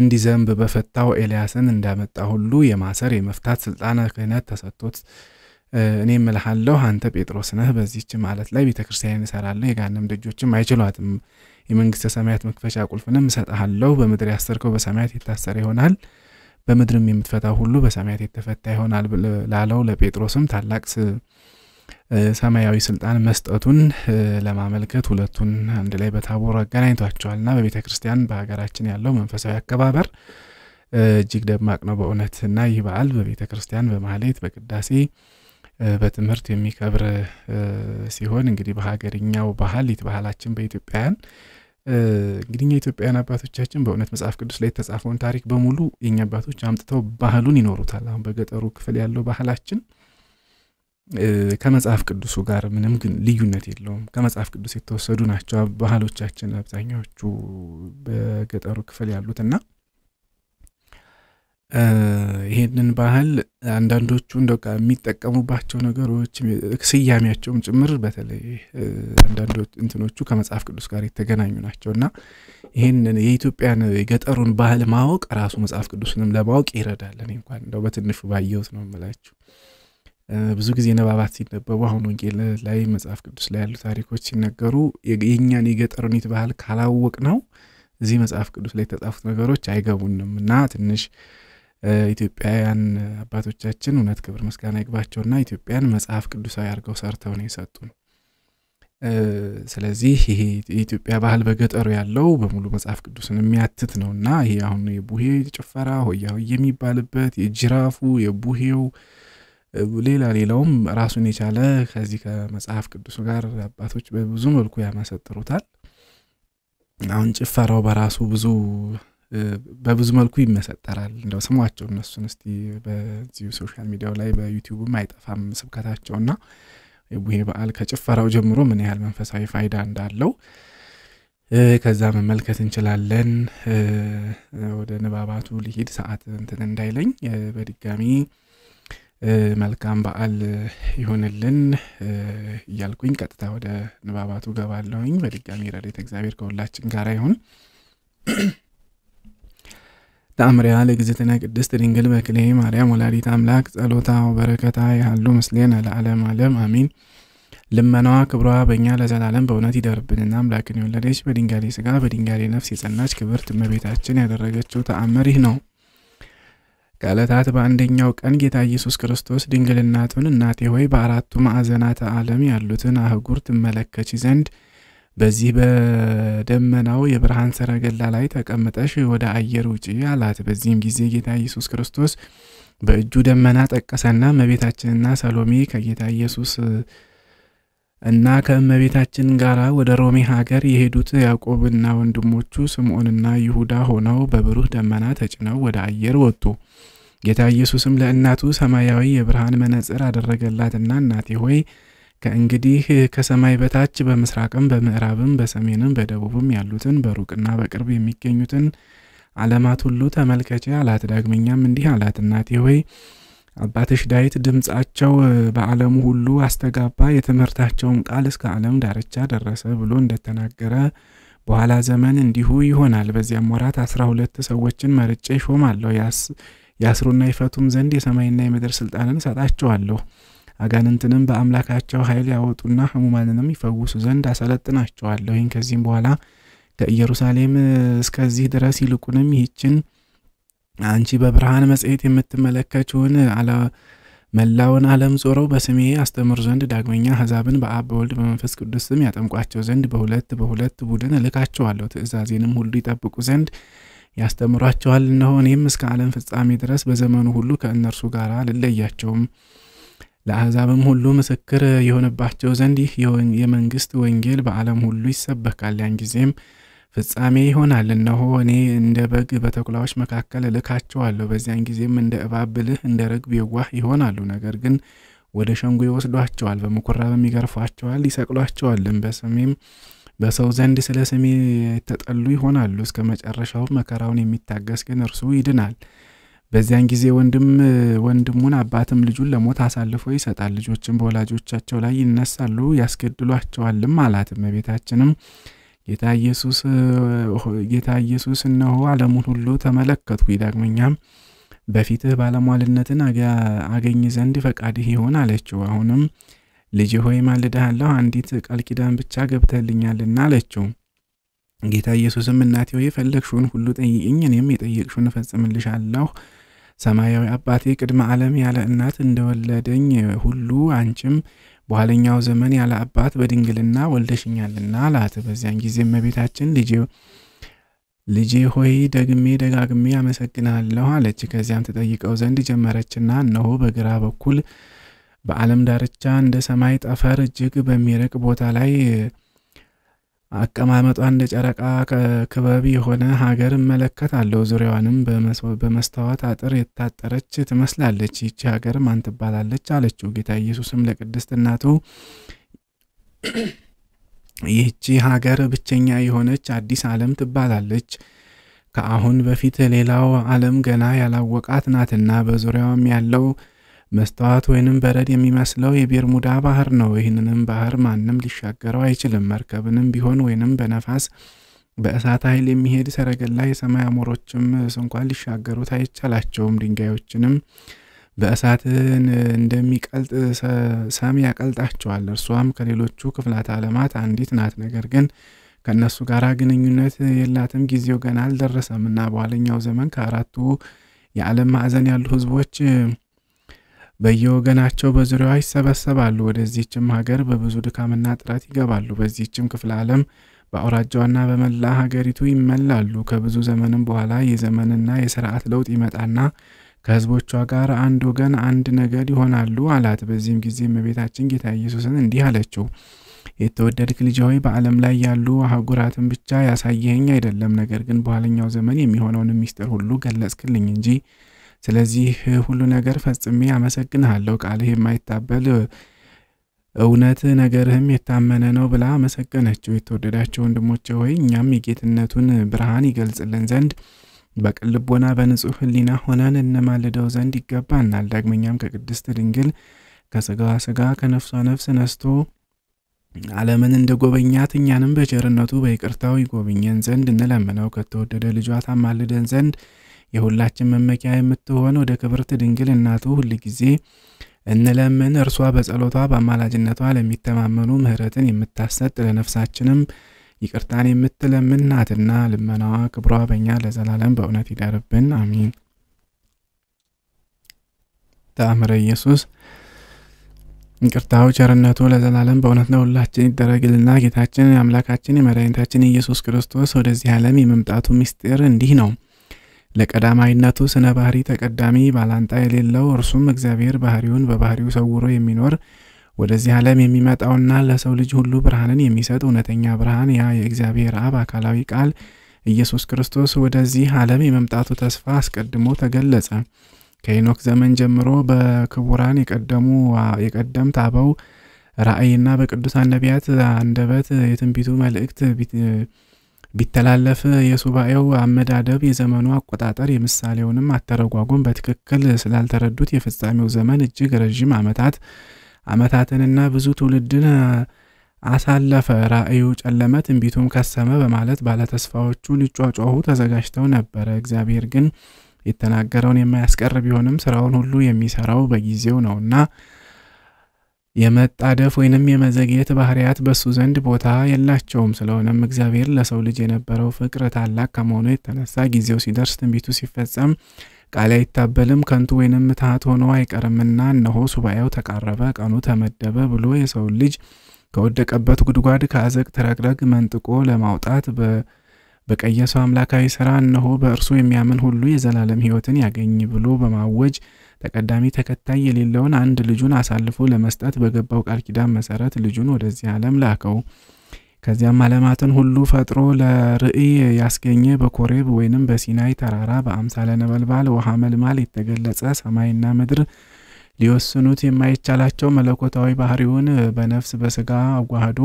እንዲዘንብ በፈታው ኤልያስን እንዳመጣ ሁሉ የማሰር የመፍታት ስልጣነ ክህነት ተሰጥቶት እኔ እምልሃለሁ አንተ ጴጥሮስ ነህ፣ በዚች ማለት ላይ ቤተ ክርስቲያን እሰራለሁ፣ የጋንም ደጆችም አይችሏትም፣ የመንግስተ ሰማያት መክፈቻ ቁልፍንም እሰጥሃለሁ። በምድር ያሰርከው በሰማያት የታሰረ ይሆናል፣ በምድርም የምትፈታው ሁሉ በሰማያት የተፈታ ይሆናል ላለው ለጴጥሮስም ታላቅ ሰማያዊ ስልጣን መስጠቱን ለማመልከት ሁለቱን አንድ ላይ በታቦር አገናኝቷቸዋል እና በቤተ ክርስቲያን በሀገራችን ያለው መንፈሳዊ አከባበር እጅግ ደማቅ ነው በእውነት እና ይህ በዓል በቤተ ክርስቲያን በማህሌት በቅዳሴ በትምህርት የሚከብር ሲሆን እንግዲህ በሀገርኛው ባህል ባህላችን በኢትዮጵያውያን እንግዲህ እኛ አባቶቻችን በእውነት መጽሐፍ ቅዱስ ላይ የተጻፈውን ታሪክ በሙሉ የኛ አባቶች አምጥተው ባህሉን ይኖሩታል። አሁን በገጠሩ ክፍል ያለው ባህላችን ከመጽሐፍ ቅዱሱ ጋር ምንም ግን ልዩነት የለውም። ከመጽሐፍ ቅዱስ የተወሰዱ ናቸው ባህሎቻችን አብዛኛዎቹ በገጠሩ ክፍል ያሉት እና ይሄንን ባህል አንዳንዶቹ እንደ የሚጠቀሙባቸው ነገሮች ስያሜያቸውም ጭምር በተለይ አንዳንዶ እንትኖቹ ከመጽሐፍ ቅዱስ ጋር የተገናኙ ናቸው እና ይህንን የኢትዮጵያን የገጠሩን ባህል ማወቅ ራሱ መጽሐፍ ቅዱስንም ለማወቅ ይረዳል። እንኳን እንደው በትንሹ ባየውት ነው ምላችሁ ብዙ ጊዜ ነባባት ሲነበቡ አሁን ወንጌል ላይ መጽሐፍ ቅዱስ ላይ ያሉ ታሪኮች ሲነገሩ የእኛን የገጠሩኒት ባህል ካላወቅ ነው እዚህ መጽሐፍ ቅዱስ ላይ የተጻፉት ነገሮች አይገቡንም እና ትንሽ ኢትዮጵያውያን አባቶቻችን እውነት ክብር ምስጋና ይግባቸውና ኢትዮጵያን መጽሐፍ ቅዱሳዊ አድርገው ሰርተው ነው የሰጡን። ስለዚህ ይሄ የኢትዮጵያ ባህል በገጠሩ ያለው በሙሉ መጽሐፍ ቅዱስን የሚያትት ነው እና ይሄ አሁን የቡሄ ጭፈራ ሆያ ሆዬ የሚባልበት የጅራፉ የቡሄው ሌላ ሌላውም ራሱን የቻለ ከዚህ ከመጽሐፍ ቅዱሱ ጋር አባቶች በብዙ መልኩ ያመሰጥሩታል። አሁን ጭፈራው በራሱ ብዙ በብዙ መልኩ ይመሰጠራል። እንደው ስሟቸው እነሱን እስቲ በዚሁ ሶሻል ሚዲያው ላይ በዩቲዩብም አይጠፋም ስብከታቸውና ቡሄ በዓል ከጭፈራው ጀምሮ ምን ያህል መንፈሳዊ ፋይዳ እንዳለው ከዛ መመልከት እንችላለን። ወደ ንባባቱ ሊሄድ ሰዓት እንትን እንዳይለኝ በድጋሚ መልካም በዓል ይሁንልን እያልኩኝ ቀጥታ ወደ ንባባቱ ገባለሁኝ። በድጋሚ ረድኤተ እግዚአብሔር ከሁላችን ጋር ይሁን። ተአምሪያ ለእግዝእትነ ቅድስት ድንግል በክሌ ማርያም ወላዲት አምላክ ጸሎታ በረከታ ያሉ ምስሌን ለዓለም ዓለም አሚን ልመናዋ ክብሯ በእኛ ለዘላለም በእውነት ይደርብንና አምላክን የወለደች በድንጋሌ ስጋ በድንጋሌ ነፍስ የጸናች ክብርት እመቤታችን ያደረገችው ተአምር ይህ ነው። ከዕለታት በአንደኛው ቀን ጌታ ኢየሱስ ክርስቶስ ድንግልናቱን እናቴ ሆይ በአራቱ ማዕዘናተ ዓለም ያሉትን አህጉር ትመለከች ዘንድ በዚህ በደመናው የብርሃን ሰረገላ ላይ ተቀምጠሽ ወደ አየር ውጪ አላት። በዚህም ጊዜ ጌታ ኢየሱስ ክርስቶስ በእጁ ደመና ጠቀሰና እመቤታችንና ሰሎሜ ከጌታ ኢየሱስ እና ከእመቤታችን ጋር ወደ ሮሜ ሀገር የሄዱት ያዕቆብና ወንድሞቹ ስምዖንና ይሁዳ ሆነው በብሩህ ደመና ተጭነው ወደ አየር ወጡ። ጌታ ኢየሱስም ለእናቱ ሰማያዊ የብርሃን መነጽር አደረገላትና እናቴ ሆይ ከእንግዲህ ከሰማይ በታች በምስራቅም በምዕራብም በሰሜንም በደቡብም ያሉትን በሩቅና በቅርብ የሚገኙትን ዓለማት ሁሉ ተመልከቼ አላት። ዳግመኛም እንዲህ አላት እናቴ ሆይ አባትሽ ዳዊት ድምፃቸው በዓለሙ ሁሉ አስተጋባ፣ የትምህርታቸውም ቃል እስከ ዓለም ዳርቻ ደረሰ ብሎ እንደተናገረ በኋላ ዘመን እንዲሁ ይሆናል። በዚያም ወራት አስራ ሁለት ሰዎችን መርጬ ይሾማለሁ፣ ያስሩና ይፈቱም ዘንድ የሰማይና የምድር ስልጣንን ሰጣቸዋለሁ። አጋንንትንም በአምላካቸው ኃይል ያወጡና ሕሙማንንም ይፈውሱ ዘንድ አሰለጥናቸዋለሁ። ይህን ከዚህም በኋላ ከኢየሩሳሌም እስከዚህ ድረስ ይልቁንም ይህችን አንቺ በብርሃን መጽሔት የምትመለከችውን መላውን ዓለም ዞረው በስሜ አስተምር ዘንድ ዳግመኛ አሕዛብን በአብ በወልድ በመንፈስ ቅዱስ ስም ያጠምቋቸው ዘንድ በሁለት በሁለት ቡድን እልካቸዋለሁ። ትእዛዜንም ሁሉ ይጠብቁ ዘንድ ያስተምሯቸዋል። እነሆ እኔም እስከ ዓለም ፍጻሜ ድረስ በዘመኑ ሁሉ ከእነርሱ ጋር አልለያቸውም። ለአሕዛብም ሁሉ ምስክር የሆነባቸው ዘንድ ይህ የመንግሥት ወንጌል በዓለም ሁሉ ይሰበካል። ያን ጊዜም ፍጻሜ ይሆናል። እነሆ እኔ እንደ በግ በተኩላዎች መካከል እልካቸዋለሁ። በዚያን ጊዜም እንደ እባብ ብልህ እንደ ርግብ የዋህ ይሆናሉ። ነገር ግን ወደ ሸንጎ ይወስዷቸዋል፣ በምኩራብም ይገርፏቸዋል፣ ይሰቅሏቸዋልም። በስሜም በሰው ዘንድ ስለ ስሜ የተጠሉ ይሆናሉ። እስከ መጨረሻው መከራውን የሚታገስ ግን እርሱ ይድናል። በዚያን ጊዜ ወንድም ወንድሙን አባትም ልጁን ለሞት አሳልፎ ይሰጣል። ልጆችም በወላጆቻቸው ላይ ይነሳሉ፣ ያስገድሏቸዋልም አላት። እመቤታችንም ጌታ ኢየሱስ ጌታ ኢየሱስ እነሆ ዓለሙን ሁሉ ተመለከትኩ፣ ዳግመኛም በፊትህ ባለሟልነትን አገኝ ዘንድ ፈቃድህ ይሆን አለችው። አሁንም ልጅ ሆይ ማልድሃለሁ፣ አንዲት ቃል ኪዳን ብቻ ገብተልኛልና አለችው። ጌታ ኢየሱስም እናቴ ሆይ የፈለግሽውን ሁሉ ጠይቅኝ፣ እኔም የጠየቅሽውን እፈጽምልሻለሁ ሰማያዊ አባቴ ቅድመ ዓለም ያለ እናት እንደወለደኝ ሁሉ አንቺም በኋለኛው ዘመን ያለ አባት በድንግልና ወልደሽኛልና አላት። በዚያን ጊዜ እመቤታችን ልጄ ልጄ ሆይ ደግሜ ደጋግሜ አመሰግናለሁ አለች። ከዚያም ትጠይቀው ዘንድ ጀመረችና እነሆ በግራ በኩል በዓለም ዳርቻ እንደ ሰማይ ጠፈር እጅግ በሚረቅ ቦታ ላይ አቀማመጧ እንደ ጨረቃ ክበብ የሆነ ሀገር አለው። ዙሪያዋንም በመስታወት አጥር የታጠረች ትመስላለች። ይቺ ሀገር ማን ትባላለች? አለችው። ጌታ ኢየሱስም ለቅድስት እናቱ ይህቺ ሀገር ብቸኛ የሆነች አዲስ ዓለም ትባላለች። ከአሁን በፊት ሌላው ዓለም ገና ያላወቃት ናትና በዙሪያዋም ያለው መስተዋት ወይንም በረድ የሚመስለው የቤርሙዳ ባህር ነው። ይህንንም ባህር ማንም ሊሻገረው አይችልም። መርከብንም ቢሆን ወይንም በነፋስ በእሳት ኃይል የሚሄድ ሰረገላ የሰማይ አሞሮችም እንኳን ሊሻገሩት አይቻላቸውም። ድንጋዮችንም በእሳትን እንደሚቀልጥ ሰም ያቀልጣቸዋል። እርሷም ከሌሎቹ ክፍላት ዓለማት አንዲት ናት። ነገር ግን ከእነሱ ጋር ግንኙነት የላትም፣ ጊዜው ገና አልደረሰም እና በኋለኛው ዘመን ከአራቱ የዓለም ማዕዘን ያሉ ህዝቦች በየወገናቸው በዙሪያዋ ይሰበሰባሉ። ወደዚህችም ሀገር በብዙ ድካምና ጥረት ይገባሉ። በዚህችም ክፍለ ዓለም በአውራጃዋና በመላ ሀገሪቱ ይመላሉ። ከብዙ ዘመንም በኋላ የዘመንና የስርዓት ለውጥ ይመጣና ከህዝቦቿ ጋር አንድ ወገን አንድ ነገድ ይሆናሉ አላት። በዚህም ጊዜ እመቤታችን ጌታ ኢየሱስን እንዲህ አለችው፣ የተወደድክ ልጅ ሆይ በዓለም ላይ ያሉ አህጉራትን ብቻ ያሳየኸኝ አይደለም፣ ነገር ግን በኋለኛው ዘመን የሚሆነውን ሚስጥር ሁሉ ገለጽክልኝ እንጂ ስለዚህ ሁሉ ነገር ፈጽሜ አመሰግንሃለሁ። ቃልህ የማይታበል እውነት ነገርህም የታመነ ነው ብላ አመሰገነችው። የተወደዳቸው ወንድሞቼ ሆይ እኛም የጌትነቱን ብርሃን ይገልጽልን ዘንድ በቅን ልቦና ህሊና ሕሊና ሆነን እንማልደው ዘንድ ይገባናል። ዳግመኛም ከቅድስት ድንግል ከስጋዋ ስጋ ከነፍሷ ነፍስ ነስቶ ዓለምን እንደ ጎበኛት እኛንም በቸርነቱ በይቅርታው ይጎብኘን ዘንድ እንለምነው። ከተወደደ ልጇ ታማልደን ዘንድ የሁላችን መመኪያ የምትሆን ወደ ክብርት ድንግል እናቱ ሁልጊዜ እንለምን። እርሷ በጸሎቷ በአማላጅነቷ ለሚተማመኑ ምሕረትን የምታሰጥ ለነፍሳችንም ይቅርታን የምትለምን ናትና ልመናዋ ክብሯ በእኛ ለዘላለም በእውነት ይደርብን፣ አሚን። ተአምረ ኢየሱስ ይቅርታው ቸርነቱ ለዘላለም በእውነት ለሁላችን ይደረግልና። ጌታችን አምላካችን የመድኃኒታችን ኢየሱስ ክርስቶስ ወደዚህ ዓለም የመምጣቱ ምስጢር እንዲህ ነው። ለቀዳማይነቱ ስነ ባህሪ ተቀዳሚ ባላንጣ የሌለው እርሱም እግዚአብሔር ባህሪውን በባህሪው ሰውሮ የሚኖር ወደዚህ ዓለም የሚመጣውና ለሰው ልጅ ሁሉ ብርሃንን የሚሰጥ እውነተኛ ብርሃን ያ የእግዚአብሔር አብ አካላዊ ቃል ኢየሱስ ክርስቶስ ወደዚህ ዓለም የመምጣቱ ተስፋ አስቀድሞ ተገለጸ። ከሄኖክ ዘመን ጀምሮ በክቡራን የቀደሙ የቀደምት አበው ራእይና በቅዱሳን ነቢያት አንደበት የትንቢቱ መልእክት ቢተላለፍ የሱባኤው አመዳደብ፣ የዘመኑ አቆጣጠር፣ የምሳሌውንም አተረጓጎም በትክክል ስላልተረዱት የፍጻሜው ዘመን እጅግ ረዥም ዓመታት ዓመታትንና ብዙ ትውልድን አሳለፈ። ራእዩ ጨለመ፣ ትንቢቱም ከሰመ በማለት ባለተስፋዎቹ ሊጫጫሁ ተዘጋጅተው ነበረ። እግዚአብሔር ግን የተናገረውን የማያስቀር ቢሆንም ስራውን ሁሉ የሚሰራው በጊዜው ነውና የመጣደፍ ወይንም የመዘግየት ባህሪያት በሱ ዘንድ ቦታ የላቸውም። ስለሆነም እግዚአብሔር ለሰው ልጅ የነበረው ፍቅር ታላቅ ከመሆኑ የተነሳ ጊዜው ሲደርስ ትንቢቱ ሲፈጸም ቃል አይታበልም፣ ከንቱ ወይንም ምትሃት ሆኖ አይቀርምና እነሆ ሱባኤው ተቃረበ፣ ቀኑ ተመደበ ብሎ የሰው ልጅ ከወደቀበት ጉድጓድ ከአዘቅ ረግረግ መንጥቆ ለማውጣት በቀየሰው አምላካዊ ስራ እነሆ በእርሱ የሚያምን ሁሉ የዘላለም ሕይወትን ያገኝ ብሎ በማወጅ ተቀዳሚ ተከታይ የሌለውን አንድ ልጁን አሳልፎ ለመስጠት በገባው ቃል ኪዳን መሰረት ልጁን ወደዚህ ዓለም ላከው። ከዚያም ዓለማትን ሁሉ ፈጥሮ ለርእይ ያስገኘ በኮሬብ ወይንም በሲናይ ተራራ በአምሳለ ነበልባል ውሃ መልማል የተገለጸ ሰማይና ምድር ሊወስኑት የማይቻላቸው መለኮታዊ ባህሪውን በነፍስ በስጋ አዋህዶ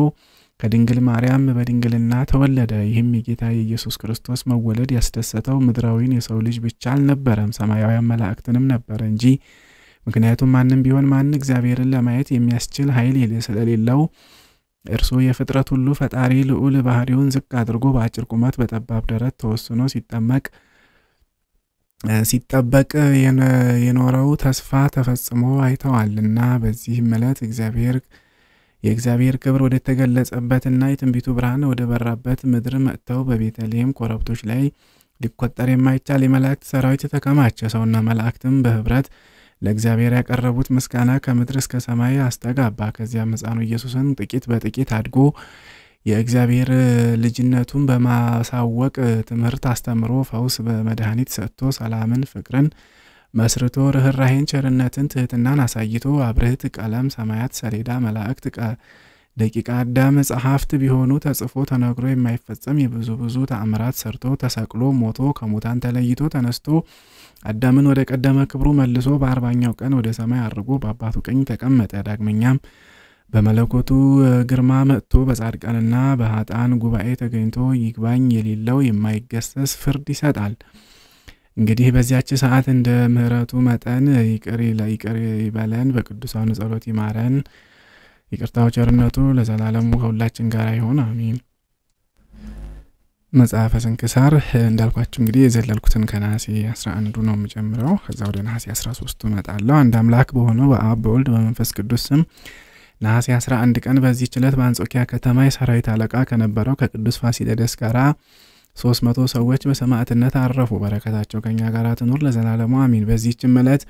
ከድንግል ማርያም በድንግልና ተወለደ። ይህም የጌታ የኢየሱስ ክርስቶስ መወለድ ያስደሰተው ምድራዊን የሰው ልጅ ብቻ አልነበረም፣ ሰማያውያን መላእክትንም ነበረ እንጂ። ምክንያቱም ማንም ቢሆን ማን እግዚአብሔርን ለማየት የሚያስችል ኃይል ስለሌለው እርሱ የፍጥረት ሁሉ ፈጣሪ ልዑል ባህሪውን ዝቅ አድርጎ በአጭር ቁመት በጠባብ ደረት ተወስኖ ሲጠመቅ ሲጠበቅ የኖረው ተስፋ ተፈጽሞ አይተዋልና በዚህም ዕለት እግዚአብሔር የእግዚአብሔር ክብር ወደ ተገለጸበትና የትንቢቱ ብርሃን ወደ በራበት ምድር መጥተው በቤተልሔም ኮረብቶች ላይ ሊቆጠር የማይቻል የመላእክት ሰራዊት ተከማቸ። ሰውና መላእክትም በህብረት ለእግዚአብሔር ያቀረቡት ምስጋና ከምድር እስከ ሰማይ አስተጋባ። ከዚያም ሕፃኑ ኢየሱስን ጥቂት በጥቂት አድጎ የእግዚአብሔር ልጅነቱን በማሳወቅ ትምህርት አስተምሮ ፈውስ በመድኃኒት ሰጥቶ ሰላምን፣ ፍቅርን መስርቶ ርኅራሄን፣ ቸርነትን፣ ትሕትናን አሳይቶ አብርህት፣ ቀለም፣ ሰማያት፣ ሰሌዳ፣ መላእክት፣ ደቂቃ አዳም መጽሐፍት ቢሆኑ ተጽፎ ተነግሮ የማይፈጸም የብዙ ብዙ ተአምራት ሰርቶ ተሰቅሎ ሞቶ ከሙታን ተለይቶ ተነስቶ አዳምን ወደ ቀደመ ክብሩ መልሶ በአርባኛው ቀን ወደ ሰማይ አድርጎ በአባቱ ቀኝ ተቀመጠ። ዳግመኛም በመለኮቱ ግርማ መጥቶ በጻድቃንና በሀጣን ጉባኤ ተገኝቶ ይግባኝ የሌለው የማይገሰስ ፍርድ ይሰጣል። እንግዲህ በዚያች ሰዓት እንደ ምሕረቱ መጠን ይቅር ይቅር ይበለን፣ በቅዱሳኑ ጸሎት ይማረን። ይቅርታው ቸርነቱ ለዘላለሙ ከሁላችን ጋር ይሆን፣ አሚን። መጽሐፈ ስንክሳር እንዳልኳችሁ እንግዲህ የዘለልኩትን ከነሐሴ 11 ነው የምጀምረው። ከዛ ወደ ነሐሴ 13 እመጣለሁ። አንድ አምላክ በሆነው በአብ በወልድ በመንፈስ ቅዱስ ስም ነሐሴ 11 ቀን በዚህች ዕለት በአንጾኪያ ከተማ የሰራዊት አለቃ ከነበረው ከቅዱስ ፋሲለደስ ጋራ ሶስት መቶ ሰዎች በሰማዕትነት አረፉ። በረከታቸው ከኛ ጋር ትኑር ለዘላለሙ አሚን። በዚህች ዕለት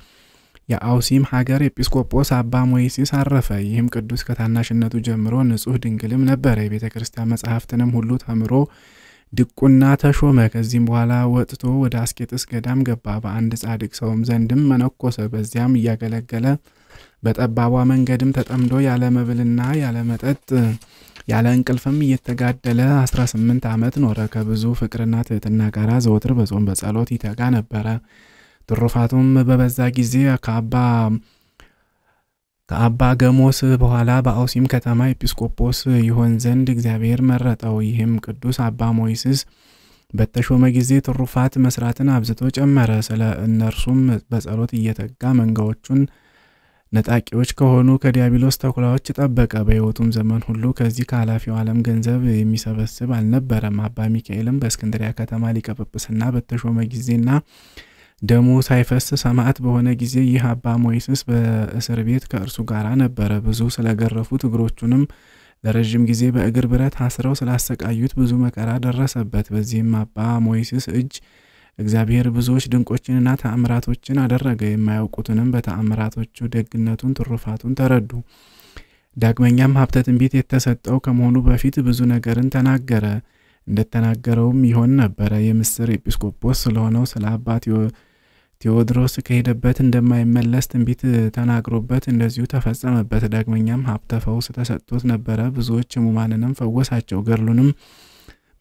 የአውሲም ሀገር ኤጲስቆጶስ አባ ሞይሲስ አረፈ። ይህም ቅዱስ ከታናሽነቱ ጀምሮ ንጹሕ ድንግልም ነበረ። የቤተ ክርስቲያን መጽሐፍትንም ሁሉ ተምሮ ድቁና ተሾመ። ከዚህም በኋላ ወጥቶ ወደ አስቄጥስ ገዳም ገባ። በአንድ ጻድቅ ሰውም ዘንድም መነኮሰ። በዚያም እያገለገለ በጠባቧ መንገድም ተጠምዶ ያለ መብልና ያለ መጠጥ ያለ እንቅልፍም እየተጋደለ 18 ዓመት ኖረ። ከብዙ ፍቅርና ትህትና ጋር ዘወትር በጾም በጸሎት ይተጋ ነበረ። ትሩፋቱም በበዛ ጊዜ ከአባ ከአባ ገሞስ በኋላ በአውሲም ከተማ ኤጲስቆጶስ ይሆን ዘንድ እግዚአብሔር መረጠው። ይህም ቅዱስ አባ ሞይስስ በተሾመ ጊዜ ትሩፋት መስራትን አብዝቶ ጨመረ። ስለ እነርሱም በጸሎት እየተጋ መንጋዎቹን ነጣቂዎች ከሆኑ ከዲያብሎስ ተኩላዎች ጠበቀ። በሕይወቱም ዘመን ሁሉ ከዚህ ከኃላፊው ዓለም ገንዘብ የሚሰበስብ አልነበረም። አባ ሚካኤልም በእስክንድሪያ ከተማ ሊቀ ጵጵስና በተሾመ ጊዜና ደሙ ሳይፈስ ሰማዕት በሆነ ጊዜ ይህ አባ ሞይስስ በእስር ቤት ከእርሱ ጋር ነበረ። ብዙ ስለገረፉት እግሮቹንም ለረዥም ጊዜ በእግር ብረት አስረው ስላሰቃዩት ብዙ መከራ ደረሰበት። በዚህም አባ ሞይስስ እጅ እግዚአብሔር ብዙዎች ድንቆችንና ተአምራቶችን አደረገ። የማያውቁትንም በተአምራቶቹ ደግነቱን ትሩፋቱን ተረዱ። ዳግመኛም ሀብተ ትንቢት የተሰጠው ከመሆኑ በፊት ብዙ ነገርን ተናገረ። እንደተናገረውም ይሆን ነበረ። የምስር ኤጲስቆጶስ ስለሆነው ስለ አባት ቴዎድሮስ ከሄደበት እንደማይመለስ ትንቢት ተናግሮበት እንደዚሁ ተፈጸመበት። ዳግመኛም ሀብተ ፈውስ ተሰጥቶት ነበረ። ብዙዎች ሕሙማንንም ፈወሳቸው። ገድሉንም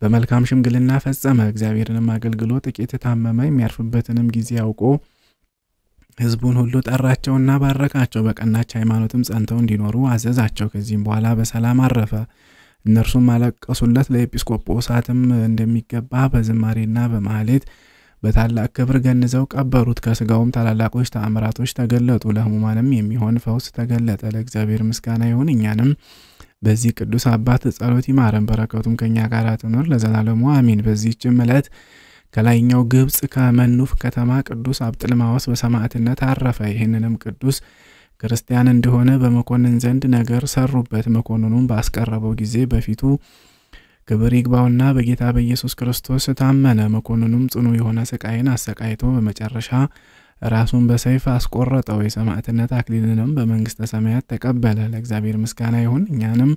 በመልካም ሽምግልና ፈጸመ። እግዚአብሔርንም አገልግሎ ጥቂት ታመመ። የሚያርፍበትንም ጊዜ አውቆ ሕዝቡን ሁሉ ጠራቸውና ባረካቸው። በቀናች ሃይማኖትም ጸንተው እንዲኖሩ አዘዛቸው። ከዚህም በኋላ በሰላም አረፈ። እነርሱም አለቀሱለት። ለኤጲስቆጶሳትም እንደሚገባ በዝማሬና በማህሌት በታላቅ ክብር ገንዘው ቀበሩት። ከስጋውም ታላላቆች ተአምራቶች ተገለጡ። ለሕሙማንም የሚሆን ፈውስ ተገለጠ። ለእግዚአብሔር ምስጋና ይሁን እኛንም በዚህ ቅዱስ አባት ጸሎት ይማረን፣ በረከቱም ከእኛ ጋር ትኖር ለዘላለሙ አሚን። በዚህችም ዕለት ከላይኛው ግብፅ ከመኑፍ ከተማ ቅዱስ አብጥልማወስ በሰማዕትነት አረፈ። ይህንንም ቅዱስ ክርስቲያን እንደሆነ በመኮንን ዘንድ ነገር ሰሩበት። መኮንኑም ባስቀረበው ጊዜ በፊቱ ክብር ይግባውና በጌታ በኢየሱስ ክርስቶስ ታመነ። መኮንኑም ጽኑ የሆነ ስቃይን አሰቃይቶ በመጨረሻ ራሱን በሰይፍ አስቆረጠው፣ የሰማዕትነት አክሊልንም በመንግሥተ ሰማያት ተቀበለ። ለእግዚአብሔር ምስጋና ይሁን። እኛንም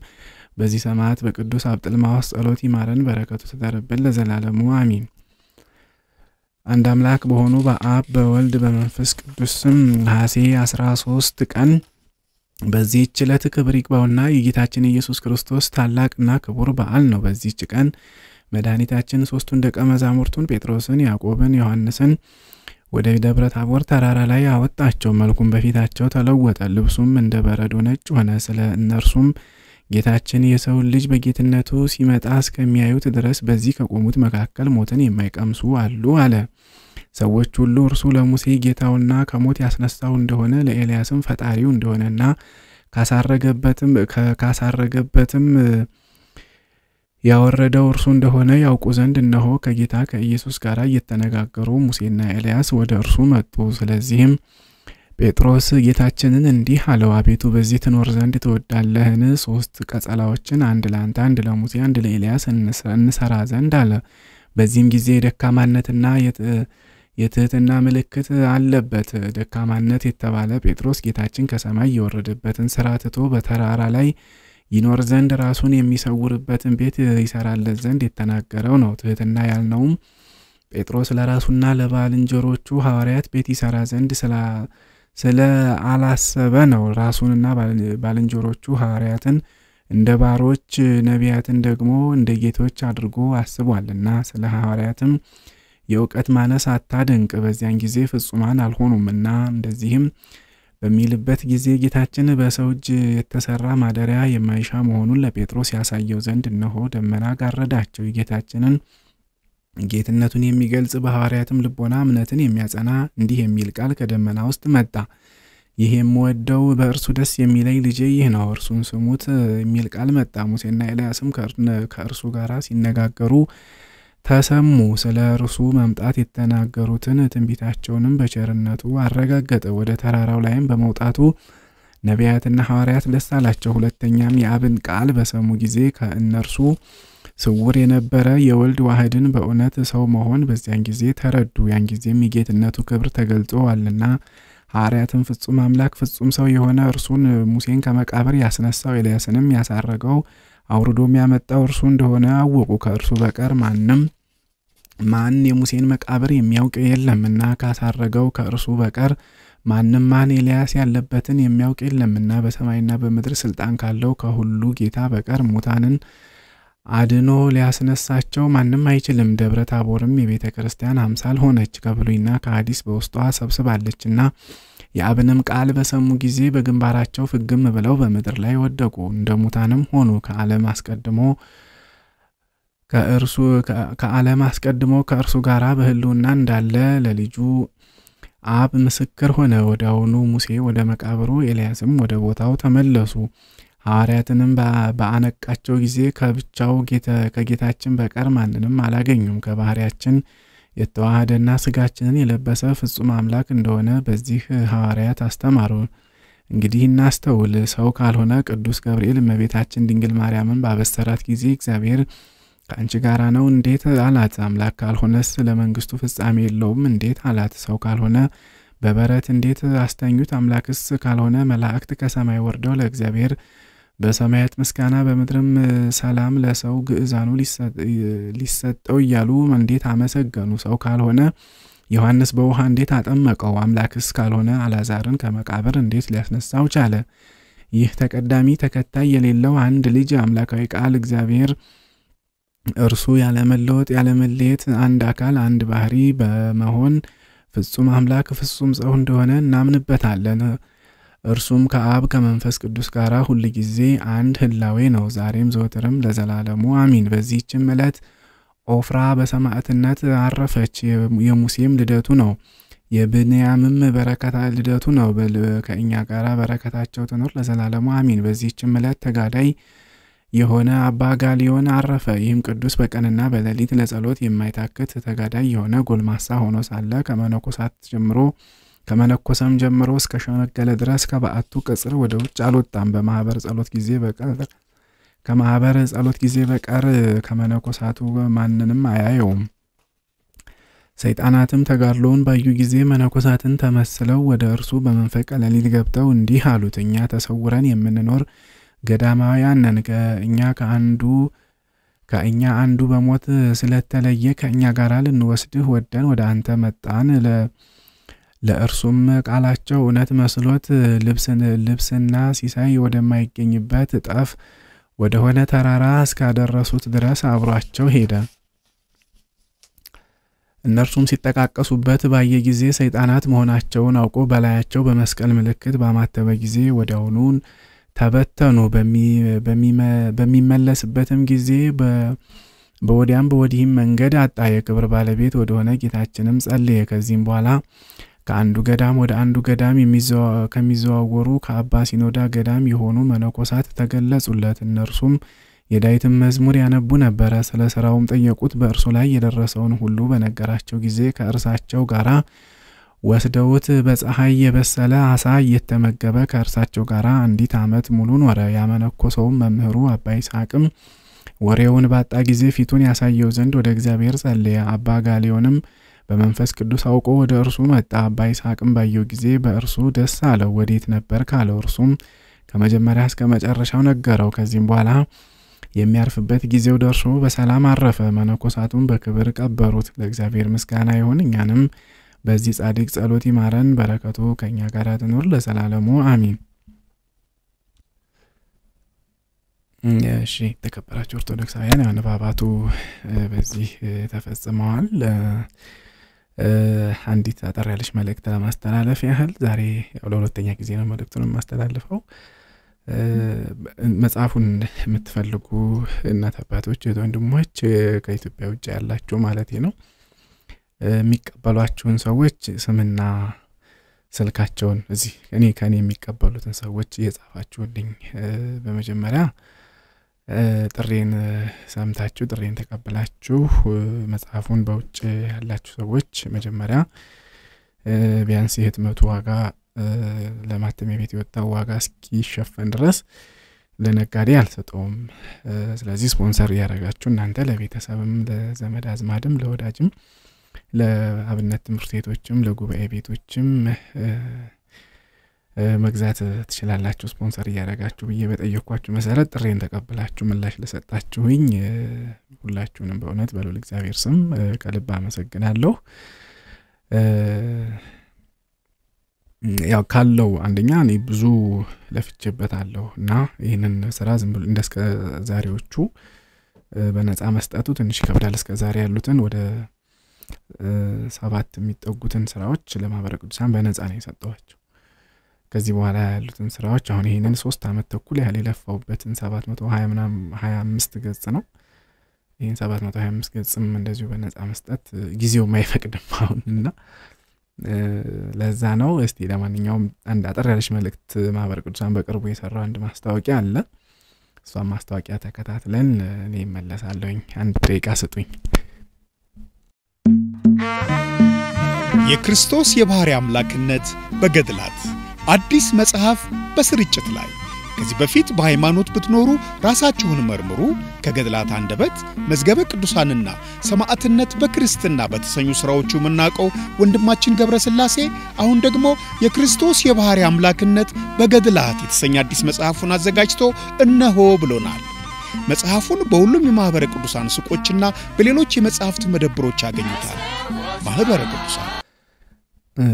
በዚህ ሰማዕት በቅዱስ አብጥልማዋስ ጸሎት ይማረን፣ በረከቱ ትደርብን ለዘላለሙ አሚን። አንድ አምላክ በሆኑ በአብ በወልድ በመንፈስ ቅዱስ ስም ነሐሴ 13 ቀን በዚህች ዕለት ክብር ይግባውና የጌታችን ኢየሱስ ክርስቶስ ታላቅና ክቡር በዓል ነው። በዚህች ቀን መድኃኒታችን ሦስቱን ደቀ መዛሙርቱን ጴጥሮስን፣ ያዕቆብን፣ ዮሐንስን ወደ ደብረ ታቦር ተራራ ላይ አወጣቸው። መልኩም በፊታቸው ተለወጠ፣ ልብሱም እንደ በረዶ ነጭ ሆነ። ስለ እነርሱም ጌታችን የሰውን ልጅ በጌትነቱ ሲመጣ እስከሚያዩት ድረስ በዚህ ከቆሙት መካከል ሞትን የማይቀምሱ አሉ አለ። ሰዎች ሁሉ እርሱ ለሙሴ ጌታውና ከሞት ያስነሳው እንደሆነ ለኤልያስም ፈጣሪው እንደሆነና ካሳረገበትም ካሳረገበትም ያወረደው እርሱ እንደሆነ ያውቁ ዘንድ እነሆ ከጌታ ከኢየሱስ ጋር እየተነጋገሩ ሙሴና ኤልያስ ወደ እርሱ መጡ። ስለዚህም ጴጥሮስ ጌታችንን እንዲህ አለው፣ አቤቱ በዚህ ትኖር ዘንድ ትወዳለህን? ሶስት ቀጸላዎችን አንድ ለአንተ፣ አንድ ለሙሴ፣ አንድ ለኤልያስ እንሰራ ዘንድ አለ። በዚህም ጊዜ የደካማነትና የትህትና ምልክት አለበት። ደካማነት የተባለ ጴጥሮስ ጌታችን ከሰማይ የወረደበትን ስራ ትቶ በተራራ ላይ ይኖር ዘንድ ራሱን የሚሰውርበትን ቤት ይሰራለት ዘንድ የተናገረው ነው። ትህትና ያልነውም ጴጥሮስ ለራሱና ለባልንጀሮቹ ሐዋርያት ቤት ይሰራ ዘንድ ስለ አላሰበ ነው። ራሱንና ባልንጀሮቹ ሐዋርያትን እንደ ባሮች፣ ነቢያትን ደግሞ እንደ ጌቶች አድርጎ አስቧልና። ስለ ሐዋርያትም የእውቀት ማነስ አታድንቅ፣ በዚያን ጊዜ ፍጹማን አልሆኑምና። እንደዚህም በሚልበት ጊዜ ጌታችን በሰው እጅ የተሰራ ማደሪያ የማይሻ መሆኑን ለጴጥሮስ ያሳየው ዘንድ እነሆ ደመና ጋረዳቸው። የጌታችንን ጌትነቱን የሚገልጽ በሐዋርያትም ልቦና እምነትን የሚያጸና እንዲህ የሚል ቃል ከደመና ውስጥ መጣ። ይህ የምወደው በእርሱ ደስ የሚለኝ ልጄ ይህ ነው፣ እርሱን ስሙት የሚል ቃል መጣ። ሙሴና ኤልያስም ከእርሱ ጋር ሲነጋገሩ ተሰሙ። ስለ እርሱ መምጣት የተናገሩትን ትንቢታቸውንም በቸርነቱ አረጋገጠ። ወደ ተራራው ላይም በመውጣቱ ነቢያትና ሐዋርያት ደስ አላቸው። ሁለተኛም የአብን ቃል በሰሙ ጊዜ ከእነርሱ ስውር የነበረ የወልድ ዋህድን በእውነት ሰው መሆን በዚያን ጊዜ ተረዱ። ያን ጊዜም የጌትነቱ ክብር ተገልጾዋልና ሐዋርያትን ፍጹም አምላክ ፍጹም ሰው የሆነ እርሱን ሙሴን ከመቃብር ያስነሳው ኤልያስንም ያሳረገው አውርዶ የሚያመጣው እርሱ እንደሆነ አወቁ። ከእርሱ በቀር ማንም ማን የሙሴን መቃብር የሚያውቅ የለምና ካሳረገው ከእርሱ በቀር ማንም ማን ኤልያስ ያለበትን የሚያውቅ የለምና በሰማይና በምድር ስልጣን ካለው ከሁሉ ጌታ በቀር ሙታንን አድኖ ሊያስነሳቸው ማንም አይችልም። ደብረ ታቦርም የቤተ ክርስቲያን አምሳል ሆነች፣ ከብሉይና ከሀዲስ በውስጧ ሰብስባለችና የአብንም ቃል በሰሙ ጊዜ በግንባራቸው ፍግም ብለው በምድር ላይ ወደቁ፣ እንደ ሙታንም ሆኑ። ከዓለም አስቀድሞ ከእርሱ ከዓለም አስቀድሞ ከእርሱ ጋር በህልውና እንዳለ ለልጁ አብ ምስክር ሆነ። ወዲያውኑ ሙሴ ወደ መቃብሩ፣ ኤልያስም ወደ ቦታው ተመለሱ። ሐዋርያትንም በአነቃቸው ጊዜ ከብቻው ከጌታችን በቀር ማንንም አላገኙም። ከባህሪያችን የተዋሃደና ስጋችንን የለበሰ ፍጹም አምላክ እንደሆነ በዚህ ሐዋርያት አስተማሩ። እንግዲህ እናስተውል። ሰው ካልሆነ ቅዱስ ገብርኤል እመቤታችን ድንግል ማርያምን ባበሰራት ጊዜ እግዚአብሔር ከአንቺ ጋራ ነው እንዴት አላት። አምላክ ካልሆነስ ለመንግስቱ ፍጻሜ የለውም እንዴት አላት። ሰው ካልሆነ በበረት እንዴት አስተኙት? አምላክስ ካልሆነ መላእክት ከሰማይ ወርደው ለእግዚአብሔር በሰማያት ምስጋና በምድርም ሰላም ለሰው ግዕዛኑ ሊሰጠው እያሉ እንዴት አመሰገኑ? ሰው ካልሆነ ዮሐንስ በውሃ እንዴት አጠመቀው? አምላክስ ካልሆነ አላዛርን ከመቃብር እንዴት ሊያስነሳው ቻለ? ይህ ተቀዳሚ ተከታይ የሌለው አንድ ልጅ አምላካዊ ቃል እግዚአብሔር እርሱ ያለመለወጥ ያለመለየት አንድ አካል አንድ ባህሪ በመሆን ፍጹም አምላክ ፍጹም ሰው እንደሆነ እናምንበታለን። እርሱም ከአብ ከመንፈስ ቅዱስ ጋር ሁል ጊዜ አንድ ህላዌ ነው፣ ዛሬም ዘወትርም ለዘላለሙ አሚን። በዚህችም ዕለት ኦፍራ በሰማዕትነት አረፈች። የሙሴም ልደቱ ነው። የብንያምም በረከታ ልደቱ ነው። ከእኛ ጋር በረከታቸው ትኖር ለዘላለሙ አሚን። በዚህችም ዕለት ተጋዳይ የሆነ አባ ጋሊዮን አረፈ። ይህም ቅዱስ በቀንና በሌሊት ለጸሎት የማይታክት ተጋዳይ የሆነ ጎልማሳ ሆኖ ሳለ ከመነኮሳት ጀምሮ ከመነኮሰም ጀምሮ እስከ ሸመገለ ድረስ ከበዓቱ ቅጽር ወደ ውጭ አልወጣም። በማህበር ጸሎት ጊዜ በቀር ከማህበር ጸሎት ጊዜ በቀር ከመነኮሳቱ ማንንም አያየውም። ሰይጣናትም ተጋድሎውን ባዩ ጊዜ መነኮሳትን ተመስለው ወደ እርሱ በመንፈቀ ሌሊት ገብተው እንዲህ አሉት፣ እኛ ተሰውረን የምንኖር ገዳማውያን ነን። ከእኛ ከአንዱ ከእኛ አንዱ በሞት ስለተለየ ከእኛ ጋር ልንወስድህ ወደን ወደ አንተ መጣን። ለእርሱም ቃላቸው እውነት መስሎት ልብስና ሲሳይ ወደማይገኝበት ጠፍ ወደሆነ ተራራ እስካደረሱት ድረስ አብሯቸው ሄደ። እነርሱም ሲጠቃቀሱበት ባየ ጊዜ ሰይጣናት መሆናቸውን አውቆ በላያቸው በመስቀል ምልክት ባማተበ ጊዜ ወዲያውኑን ተበተኑ። በሚመለስበትም ጊዜ በወዲያም በወዲህም መንገድ አጣ። የክብር ባለቤት ወደሆነ ጌታችንም ጸልየ ከዚህም በኋላ ከአንዱ ገዳም ወደ አንዱ ገዳም ከሚዘዋወሩ ከአባ ሲኖዳ ገዳም የሆኑ መነኮሳት ተገለጹለት። እነርሱም የዳዊትን መዝሙር ያነቡ ነበረ። ስለ ስራውም ጠየቁት። በእርሱ ላይ የደረሰውን ሁሉ በነገራቸው ጊዜ ከእርሳቸው ጋራ ወስደውት በፀሐይ የበሰለ አሳ እየተመገበ ከእርሳቸው ጋር አንዲት ዓመት ሙሉ ኖረ። ያመነኮሰውም መምህሩ አባ ይስሐቅም ወሬውን ባጣ ጊዜ ፊቱን ያሳየው ዘንድ ወደ እግዚአብሔር ጸለየ። አባ ጋሌዮንም በመንፈስ ቅዱስ አውቆ ወደ እርሱ መጣ። አባ ይስሐቅም ባየው ጊዜ በእርሱ ደስ አለው። ወዴት ነበር ካለው፣ እርሱም ከመጀመሪያ እስከ መጨረሻው ነገረው። ከዚህም በኋላ የሚያርፍበት ጊዜው ደርሶ በሰላም አረፈ። መነኮሳቱን በክብር ቀበሩት። ለእግዚአብሔር ምስጋና ይሁን እኛንም በዚህ ጻድቅ ጸሎት ይማረን፣ በረከቱ ከእኛ ጋር ትኑር ለዘላለሙ አሚን። እሺ የተከበራችሁ ኦርቶዶክሳውያን አነባባቱ በዚህ ተፈጽመዋል። አንዲት አጠር ያለች መልእክት ለማስተላለፍ ያህል ዛሬ ለሁለተኛ ጊዜ ነው መልእክቱን የማስተላልፈው። መጽሐፉን የምትፈልጉ እናት አባቶች፣ ወንድሞች ከኢትዮጵያ ውጭ ያላችሁ ማለት ነው የሚቀበሏቸውን ሰዎች ስምና ስልካቸውን እዚህ እኔ ከኔ የሚቀበሉትን ሰዎች እየጻፋችሁልኝ በመጀመሪያ ጥሬን ሰምታችሁ ጥሬን ተቀብላችሁ መጽሐፉን በውጭ ያላችሁ ሰዎች መጀመሪያ ቢያንስ የህትመቱ ዋጋ ለማተሚያ ቤት የወጣው ዋጋ እስኪሸፈን ድረስ ለነጋዴ አልሰጠውም። ስለዚህ ስፖንሰር እያደረጋችሁ እናንተ ለቤተሰብም ለዘመድ አዝማድም ለወዳጅም ለአብነት ትምህርት ቤቶችም ለጉባኤ ቤቶችም መግዛት ትችላላችሁ ስፖንሰር እያደረጋችሁ ብዬ በጠየኳችሁ መሰረት ጥሬን ተቀብላችሁ ምላሽ ለሰጣችሁኝ ሁላችሁንም በእውነት በሉል እግዚአብሔር ስም ከልብ አመሰግናለሁ። ያው ካለው አንደኛ እኔ ብዙ አለሁ እና ይህንን ስራ ዝም ብሎ እንደስከ ዛሬዎቹ በነፃ መስጠቱ ትንሽ ይከብዳል። እስከ ዛሬ ያሉትን ወደ ሰባት የሚጠጉትን ስራዎች ለማህበረ ቅዱሳን በነፃ ነው የሰጠኋቸው። ከዚህ በኋላ ያሉትን ስራዎች አሁን ይህንን ሶስት ዓመት ተኩል ያህል የለፋውበትን ሰባት መቶ ሀያ ምናምን ሀያ አምስት ገጽ ነው። ይህን ሰባት መቶ ሀያ አምስት ገጽም እንደዚሁ በነፃ መስጠት ጊዜውም አይፈቅድም አሁን እና ለዛ ነው። እስቲ ለማንኛውም አንድ አጠር ያለች መልእክት ማህበረ ቅዱሳን በቅርቡ የሰራው አንድ ማስታወቂያ አለ። እሷን ማስታወቂያ ተከታትለን እኔ እመለሳለሁኝ። አንድ ደቂቃ ስጡኝ። የክርስቶስ የባሕሪ አምላክነት በገድላት አዲስ መጽሐፍ በስርጭት ላይ ከዚህ በፊት በሃይማኖት ብትኖሩ ራሳችሁን መርምሩ ከገድላት አንደበት መዝገበ ቅዱሳንና ሰማዕትነት በክርስትና በተሰኙ ሥራዎቹ የምናውቀው ወንድማችን ገብረ ሥላሴ አሁን ደግሞ የክርስቶስ የባሕሪ አምላክነት በገድላት የተሰኘ አዲስ መጽሐፉን አዘጋጅቶ እነሆ ብሎናል። መጽሐፉን በሁሉም የማኅበረ ቅዱሳን ሱቆችና በሌሎች የመጽሐፍት መደብሮች ያገኙታል። ማኅበረ ቅዱሳን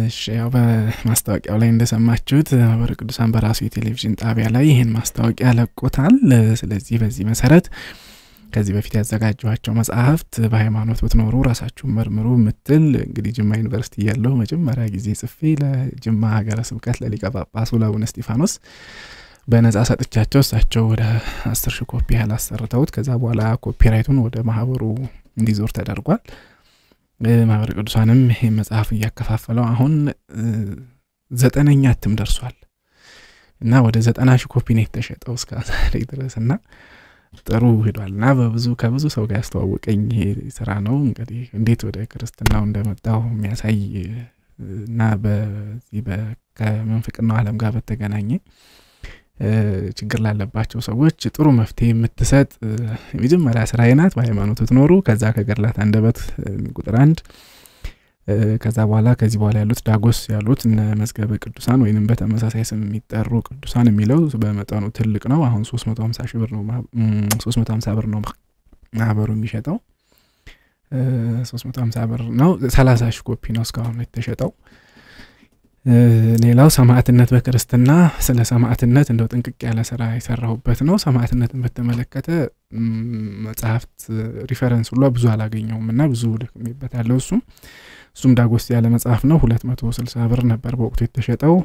እሺ ያው በማስታወቂያው ላይ እንደሰማችሁት ማህበረ ቅዱሳን በራሱ የቴሌቪዥን ጣቢያ ላይ ይህን ማስታወቂያ ለቆታል። ስለዚህ በዚህ መሰረት ከዚህ በፊት ያዘጋጀኋቸው መጽሐፍት በሃይማኖት ብትኖሩ ራሳችሁን መርምሩ የምትል እንግዲህ ጅማ ዩኒቨርሲቲ ያለው መጀመሪያ ጊዜ ጽፌ ለጅማ ሀገረ ስብከት ለሊቀ ጳጳሱ ለአቡነ ስጢፋኖስ በነጻ ሰጥቻቸው እሳቸው ወደ አስር ሺህ ኮፒ ያህል አሰርተውት ከዛ በኋላ ኮፒራይቱን ወደ ማህበሩ እንዲዞር ተደርጓል። ማህበረ ቅዱሳንም ይሄ መጽሐፍ እያከፋፈለው አሁን ዘጠነኛ እትም ደርሷል እና ወደ ዘጠና ሺ ኮፒ ነው የተሸጠው እስከ ዛሬ ድረስ እና ጥሩ ሂዷል እና በብዙ ከብዙ ሰው ጋር ያስተዋወቀኝ ይሄ ስራ ነው። እንግዲህ እንዴት ወደ ክርስትናው እንደመጣው የሚያሳይ እና በዚህ ከመንፍቅናው ዓለም ጋር በተገናኘ ችግር ላለባቸው ሰዎች ጥሩ መፍትሄ የምትሰጥ የመጀመሪያ ስራዬ ናት። በሃይማኖት ትኖሩ ከዛ ከገድላት አንደበት ቁጥር አንድ ከዛ በኋላ ከዚህ በኋላ ያሉት ዳጎስ ያሉት እነ መዝገበ ቅዱሳን ወይንም በተመሳሳይ ስም የሚጠሩ ቅዱሳን የሚለው በመጠኑ ትልቅ ነው። አሁን 350 ሺህ ብር ነው 350 ብር ነው ማህበሩ የሚሸጠው ሶስት 350 ብር ነው። ሰላሳ ሺህ ኮፒ ነው እስካሁን የተሸጠው። ሌላው ሰማዕትነት በክርስትና ስለ ሰማዕትነት እንደው ጥንቅቅ ያለ ስራ የሰራሁበት ነው። ሰማዕትነትን በተመለከተ መጽሐፍት ሪፈረንስ ሁሏ ብዙ አላገኘውም እና ብዙ ያለው እሱም እሱም ዳጎስ ያለ መጽሐፍ ነው። ሁለት መቶ ስልሳ ብር ነበር በወቅቱ የተሸጠው።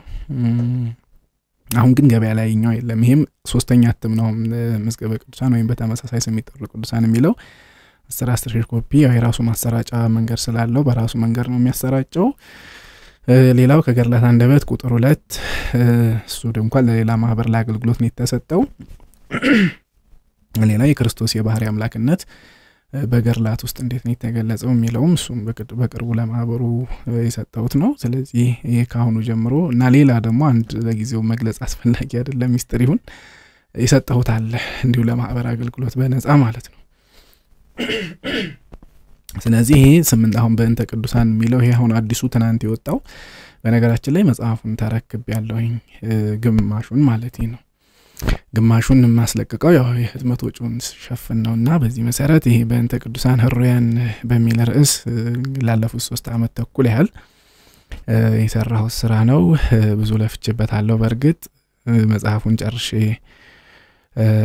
አሁን ግን ገበያ ላይ ኛው የለም። ይሄም ሶስተኛ እትም ነው። መዝገበ ቅዱሳን ወይም በተመሳሳይ ስም የሚጠሩ ቅዱሳን የሚለው አስር አስር ሺህ ኮፒ የራሱ ማሰራጫ መንገድ ስላለው በራሱ መንገድ ነው የሚያሰራጨው። ሌላው ከገድላት አንደበት ቁጥር ሁለት እሱ ድንኳን ለሌላ ማህበር ለአገልግሎት ነው የተሰጠው። ሌላ የክርስቶስ የባህሪ አምላክነት በገድላት ውስጥ እንዴት ነው የተገለጸው የሚለውም እሱም በቅርቡ ለማህበሩ የሰጠውት ነው። ስለዚህ ይህ ከአሁኑ ጀምሮ እና ሌላ ደግሞ አንድ ለጊዜው መግለጽ አስፈላጊ አይደለም፣ ሚስጥር ይሁን የሰጠሁት አለ እንዲሁ ለማህበር አገልግሎት በነጻ ማለት ነው። ስለዚህ ይሄ ስምንት አሁን በእንተ ቅዱሳን የሚለው ይሄ አሁን አዲሱ ትናንት የወጣው በነገራችን ላይ መጽሐፉን ተረክብ ያለውኝ ግማሹን ማለት ነው። ግማሹን የማስለቅቀው ያው የህትመት ወጪውን ሸፍን ነው እና በዚህ መሰረት ይሄ በእንተ ቅዱሳን ህሩያን በሚል ርዕስ ላለፉት ሶስት አመት ተኩል ያህል የሰራሁት ስራ ነው። ብዙ አለው በእርግጥ መጽሐፉን ጨርሼ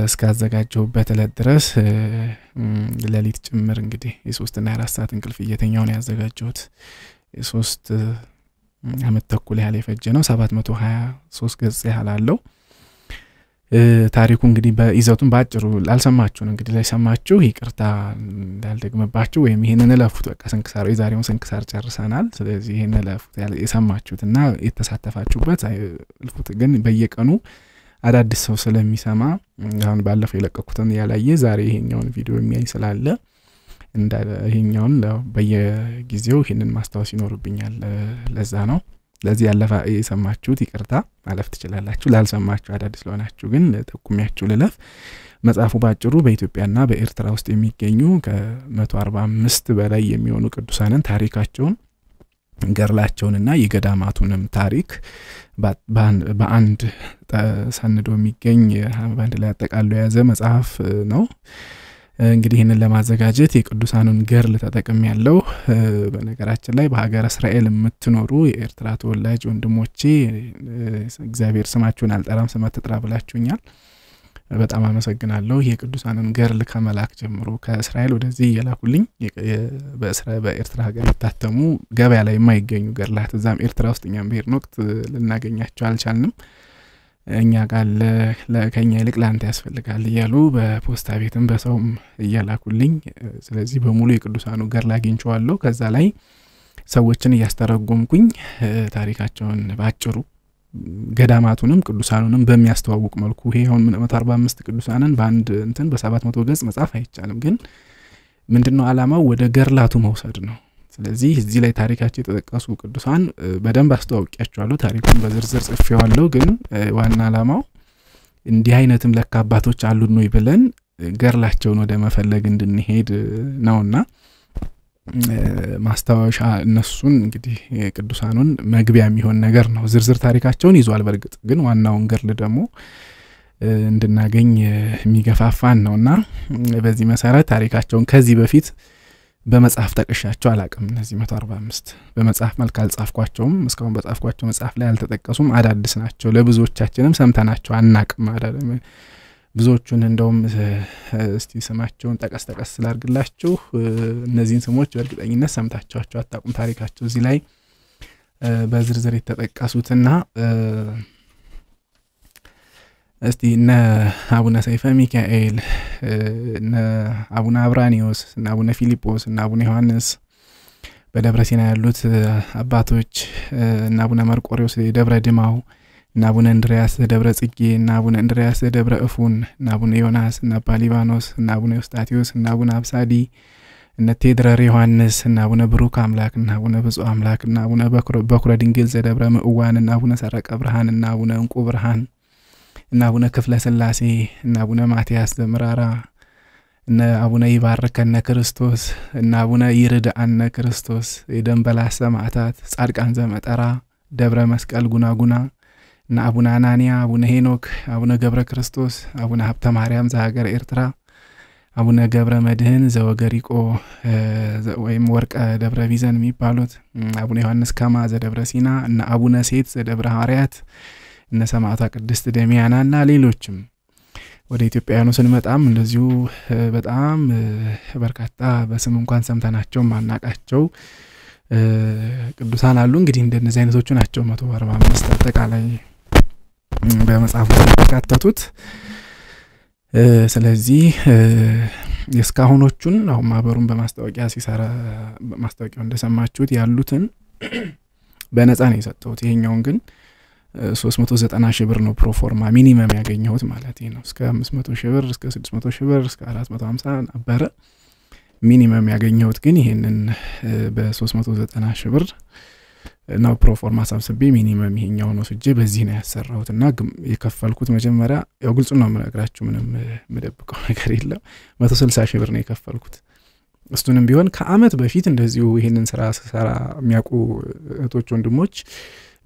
እስካዘጋጀሁበት እለት ድረስ ሌሊት ጭምር እንግዲህ የሶስትና የአራት ሰዓት እንቅልፍ እየተኛውን ያዘጋጀሁት የሶስት አመት ተኩል ያህል የፈጀ ነው። ሰባት መቶ ሀያ ሶስት ገጽ ያህል አለው። ታሪኩ እንግዲህ በይዘቱን በአጭሩ ላልሰማችሁ ነው እንግዲህ ላይሰማችሁ ይቅርታ እንዳልደግምባችሁ ወይም ይህንን እለፉት። በቃ ስንክሳር የዛሬውን ስንክሳር ጨርሰናል። ስለዚህ ይህን እለፉት የሰማችሁት እና የተሳተፋችሁበት እልፉት ግን በየቀኑ አዳዲስ ሰው ስለሚሰማ አሁን ባለፈው የለቀኩትን ያላየ ዛሬ ይሄኛውን ቪዲዮ የሚያይ ስላለ ይሄኛውን በየጊዜው ይህንን ማስታወስ ይኖርብኛል። ለዛ ነው። ለዚህ ያለፈ የሰማችሁት ይቅርታ ማለፍ ትችላላችሁ። ላልሰማችሁ አዳዲስ ለሆናችሁ ግን ጠቁሚያችሁ ልለፍ። መጽሐፉ ባጭሩ በኢትዮጵያና በኤርትራ ውስጥ የሚገኙ ከ145 በላይ የሚሆኑ ቅዱሳንን ታሪካቸውን ገርላቸውንና የገዳማቱንም ታሪክ በአንድ ሰንዶ የሚገኝ በአንድ ላይ አጠቃሉ የያዘ መጽሐፍ ነው። እንግዲህ ይህንን ለማዘጋጀት የቅዱሳኑን ገርል ተጠቅም ያለው በነገራችን ላይ በሀገር እስራኤል የምትኖሩ የኤርትራ ተወላጅ ወንድሞቼ እግዚአብሔር ስማችሁን አልጠራም ስመ ትጥራ ብላችሁኛል። በጣም አመሰግናለሁ። የቅዱሳንን ገርል ከመላክ ጀምሮ ከእስራኤል ወደዚህ እየላኩልኝ በኤርትራ ሀገር የታተሙ ገበያ ላይ የማይገኙ ገርላት እዛም ኤርትራ ውስጥ እኛም ብሄርን ወቅት ልናገኛቸው አልቻልንም። እኛ ጋር ከኛ ይልቅ ለአንተ ያስፈልጋል እያሉ በፖስታ ቤትም በሰውም እያላኩልኝ፣ ስለዚህ በሙሉ የቅዱሳኑ ገርል አግኝቼዋለሁ። ከዛ ላይ ሰዎችን እያስተረጎምኩኝ ታሪካቸውን ባጭሩ ገዳማቱንም ቅዱሳኑንም በሚያስተዋውቅ መልኩ ይሄ አሁን መቶ አርባ አምስት ቅዱሳንን በአንድ እንትን በሰባት መቶ ገጽ መጽሐፍ አይቻልም። ግን ምንድን ነው አላማው ወደ ገርላቱ መውሰድ ነው። ስለዚህ እዚህ ላይ ታሪካቸው የተጠቀሱ ቅዱሳን በደንብ አስተዋውቂያቸዋለሁ። ታሪኩን በዝርዝር ጽፌዋለሁ። ግን ዋና ዓላማው እንዲህ አይነትም ለካ አባቶች አሉን ብለን ገርላቸውን ወደ መፈለግ እንድንሄድ ነውና ማስታወሻ እነሱን እንግዲህ ቅዱሳኑን መግቢያ የሚሆን ነገር ነው። ዝርዝር ታሪካቸውን ይዟል። በእርግጥ ግን ዋናውን ገርል ደግሞ እንድናገኝ የሚገፋፋን ነው እና በዚህ መሰረት ታሪካቸውን ከዚህ በፊት በመጽሐፍ ጠቅሻቸው አላቅም። እነዚህ መቶ አርባ አምስት በመጽሐፍ መልክ አልጻፍኳቸውም። እስካሁን በጻፍኳቸው መጽሐፍ ላይ አልተጠቀሱም። አዳዲስ ናቸው። ለብዙዎቻችንም ሰምተናቸው አናቅም ብዙዎቹን እንደውም እስቲ ስማቸውን ጠቀስ ጠቀስ ስላርግላችሁ እነዚህን ስሞች በእርግጠኝነት ሰምታችኋቸው አታቁም ታሪካቸው እዚህ ላይ በዝርዝር የተጠቀሱትና እስቲ እነ አቡነ ሰይፈ ሚካኤል፣ እነ አቡነ አብራኒዎስ፣ እነ አቡነ ፊልጶስ፣ እነ አቡነ ዮሐንስ በደብረ ሲና ያሉት አባቶች፣ እነ አቡነ መርቆሪዎስ የደብረ ድማው እና አቡነ እንድርያስ ደብረ ጽጌ እና አቡነ እንድርያስ ደብረ እፉን እና አቡነ ዮናስ እና አባ ሊባኖስ እና አቡነ ዮስጣቴዎስ እና አቡነ አብሳዲ እነ ቴድረር ዮሐንስ እና አቡነ ብሩክ አምላክ እና አቡነ አምላክ እና አቡነ በኩረ ድንግል ዘደብረ ምእዋን እና አቡነ ሰረቀ ብርሃን እና አቡነ እንቁ ብርሃን እና አቡነ ክፍለ ስላሴ እና አቡነ ማትያስ ዘምራራ፣ እነ አቡነ ይባርከነ ክርስቶስ እናቡነ አቡነ ይርዳአነ ክርስቶስ የደንበላስ ሰማዕታት ጻድቃን ዘመጠራ ደብረ መስቀል ጉናጉና እና አቡነ አናንያ፣ አቡነ ሄኖክ፣ አቡነ ገብረ ክርስቶስ፣ አቡነ ሀብተ ማርያም ዘሀገር ኤርትራ፣ አቡነ ገብረ መድህን ዘወገሪቆ ወይም ወርቀ ደብረ ቢዘን የሚባሉት፣ አቡነ ዮሐንስ ከማ ዘደብረ ሲና፣ እና አቡነ ሴት ዘደብረ ሐዋርያት፣ እነ ሰማዕቷ ቅድስት ደሚያና እና ሌሎችም ወደ ኢትዮጵያውያኑ ስንመጣም እንደዚሁ በጣም በርካታ በስም እንኳን ሰምተናቸው ማናቃቸው ቅዱሳን አሉ። እንግዲህ እንደነዚህ አይነቶቹ ናቸው። መቶ አርባ አምስት አጠቃላይ በመጽሐፉ ውስጥ የተካተቱት። ስለዚህ የእስካሁኖቹን አሁን ማህበሩን በማስታወቂያ ሲሰራ ማስታወቂያው እንደሰማችሁት ያሉትን በነጻ ነው የሰጠሁት። ይሄኛውን ግን ሶስት 390 ሺህ ብር ነው ፕሮፎርማ ሚኒመም ያገኘሁት ማለት ነው። እስከ 500 ሺህ ብር እስከ 600 ሺህ ብር እስከ አራት መቶ 450 ነበረ ሚኒመም ያገኘሁት ግን ይሄንን በ390 ሺህ ብር እና ፕሮፎርማ ሳብስቤ ሚኒመም ይሄኛው ነው ስጄ በዚህ ነው ያሰራሁት እና የከፈልኩት መጀመሪያ ያው ግልጹ ነው የምነግራችሁ ምንም የምደብቀው ነገር የለም መቶ ስልሳ ሺህ ብር ነው የከፈልኩት እሱንም ቢሆን ከአመት በፊት እንደዚሁ ይህንን ስራ ስሰራ የሚያውቁ እህቶች ወንድሞች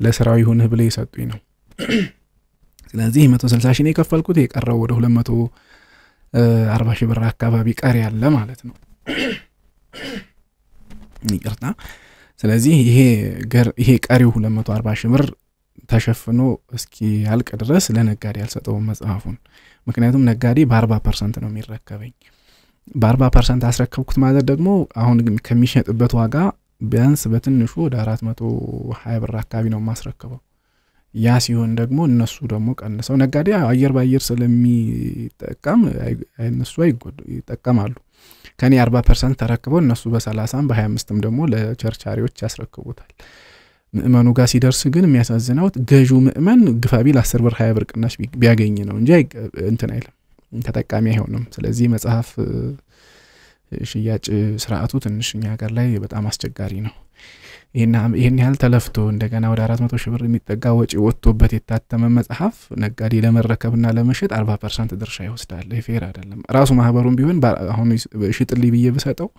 ለስራው ይሁንህ ብለ የሰጡኝ ነው ስለዚህ መቶ ስልሳ ሺህ ነው የከፈልኩት የቀረው ወደ ሁለት መቶ አርባ ሺህ ብር አካባቢ ቀር ያለ ማለት ነው ይቅርታ ስለዚህ ይሄ ይሄ ቀሪው 240 ሺህ ብር ተሸፍኖ እስኪ ያልቅ ድረስ ለነጋዴ አልሰጠውም መጽሐፉን። ምክንያቱም ነጋዴ በ40 ፐርሰንት ነው የሚረከበኝ። በ40 ፐርሰንት አስረከብኩት ማለት ደግሞ አሁን ከሚሸጥበት ዋጋ ቢያንስ በትንሹ ወደ 420 ብር አካባቢ ነው የማስረክበው። ያ ሲሆን ደግሞ እነሱ ደግሞ ቀንሰው ነጋዴ አየር በአየር ስለሚጠቀም እነሱ ይጠቀማሉ። ከኔ 40 ፐርሰንት ተረክበው እነሱ በ30 በ25ም ደግሞ ለቸርቻሪዎች ያስረክቡታል። ምእመኑ ጋር ሲደርስ ግን የሚያሳዝነው ገዢው ምእመን ግፋቢል አስር ብር ሀያ ብር ቅናሽ ቢያገኝ ነው እንጂ እንትን አይልም፣ ተጠቃሚ አይሆንም። ስለዚህ መጽሐፍ ሽያጭ ስርዓቱ ትንሽ እኛ ሀገር ላይ በጣም አስቸጋሪ ነው። ይህን ያህል ተለፍቶ እንደገና ወደ 400 ሺህ ብር የሚጠጋ ወጪ ወጥቶበት የታተመ መጽሐፍ ነጋዴ ለመረከብና ለመሸጥ 40 ፐርሰንት ድርሻ ይወስዳል። ፌር አይደለም። ራሱ ማህበሩም ቢሆን አሁን ሽጥልኝ ብዬ ብሰጠው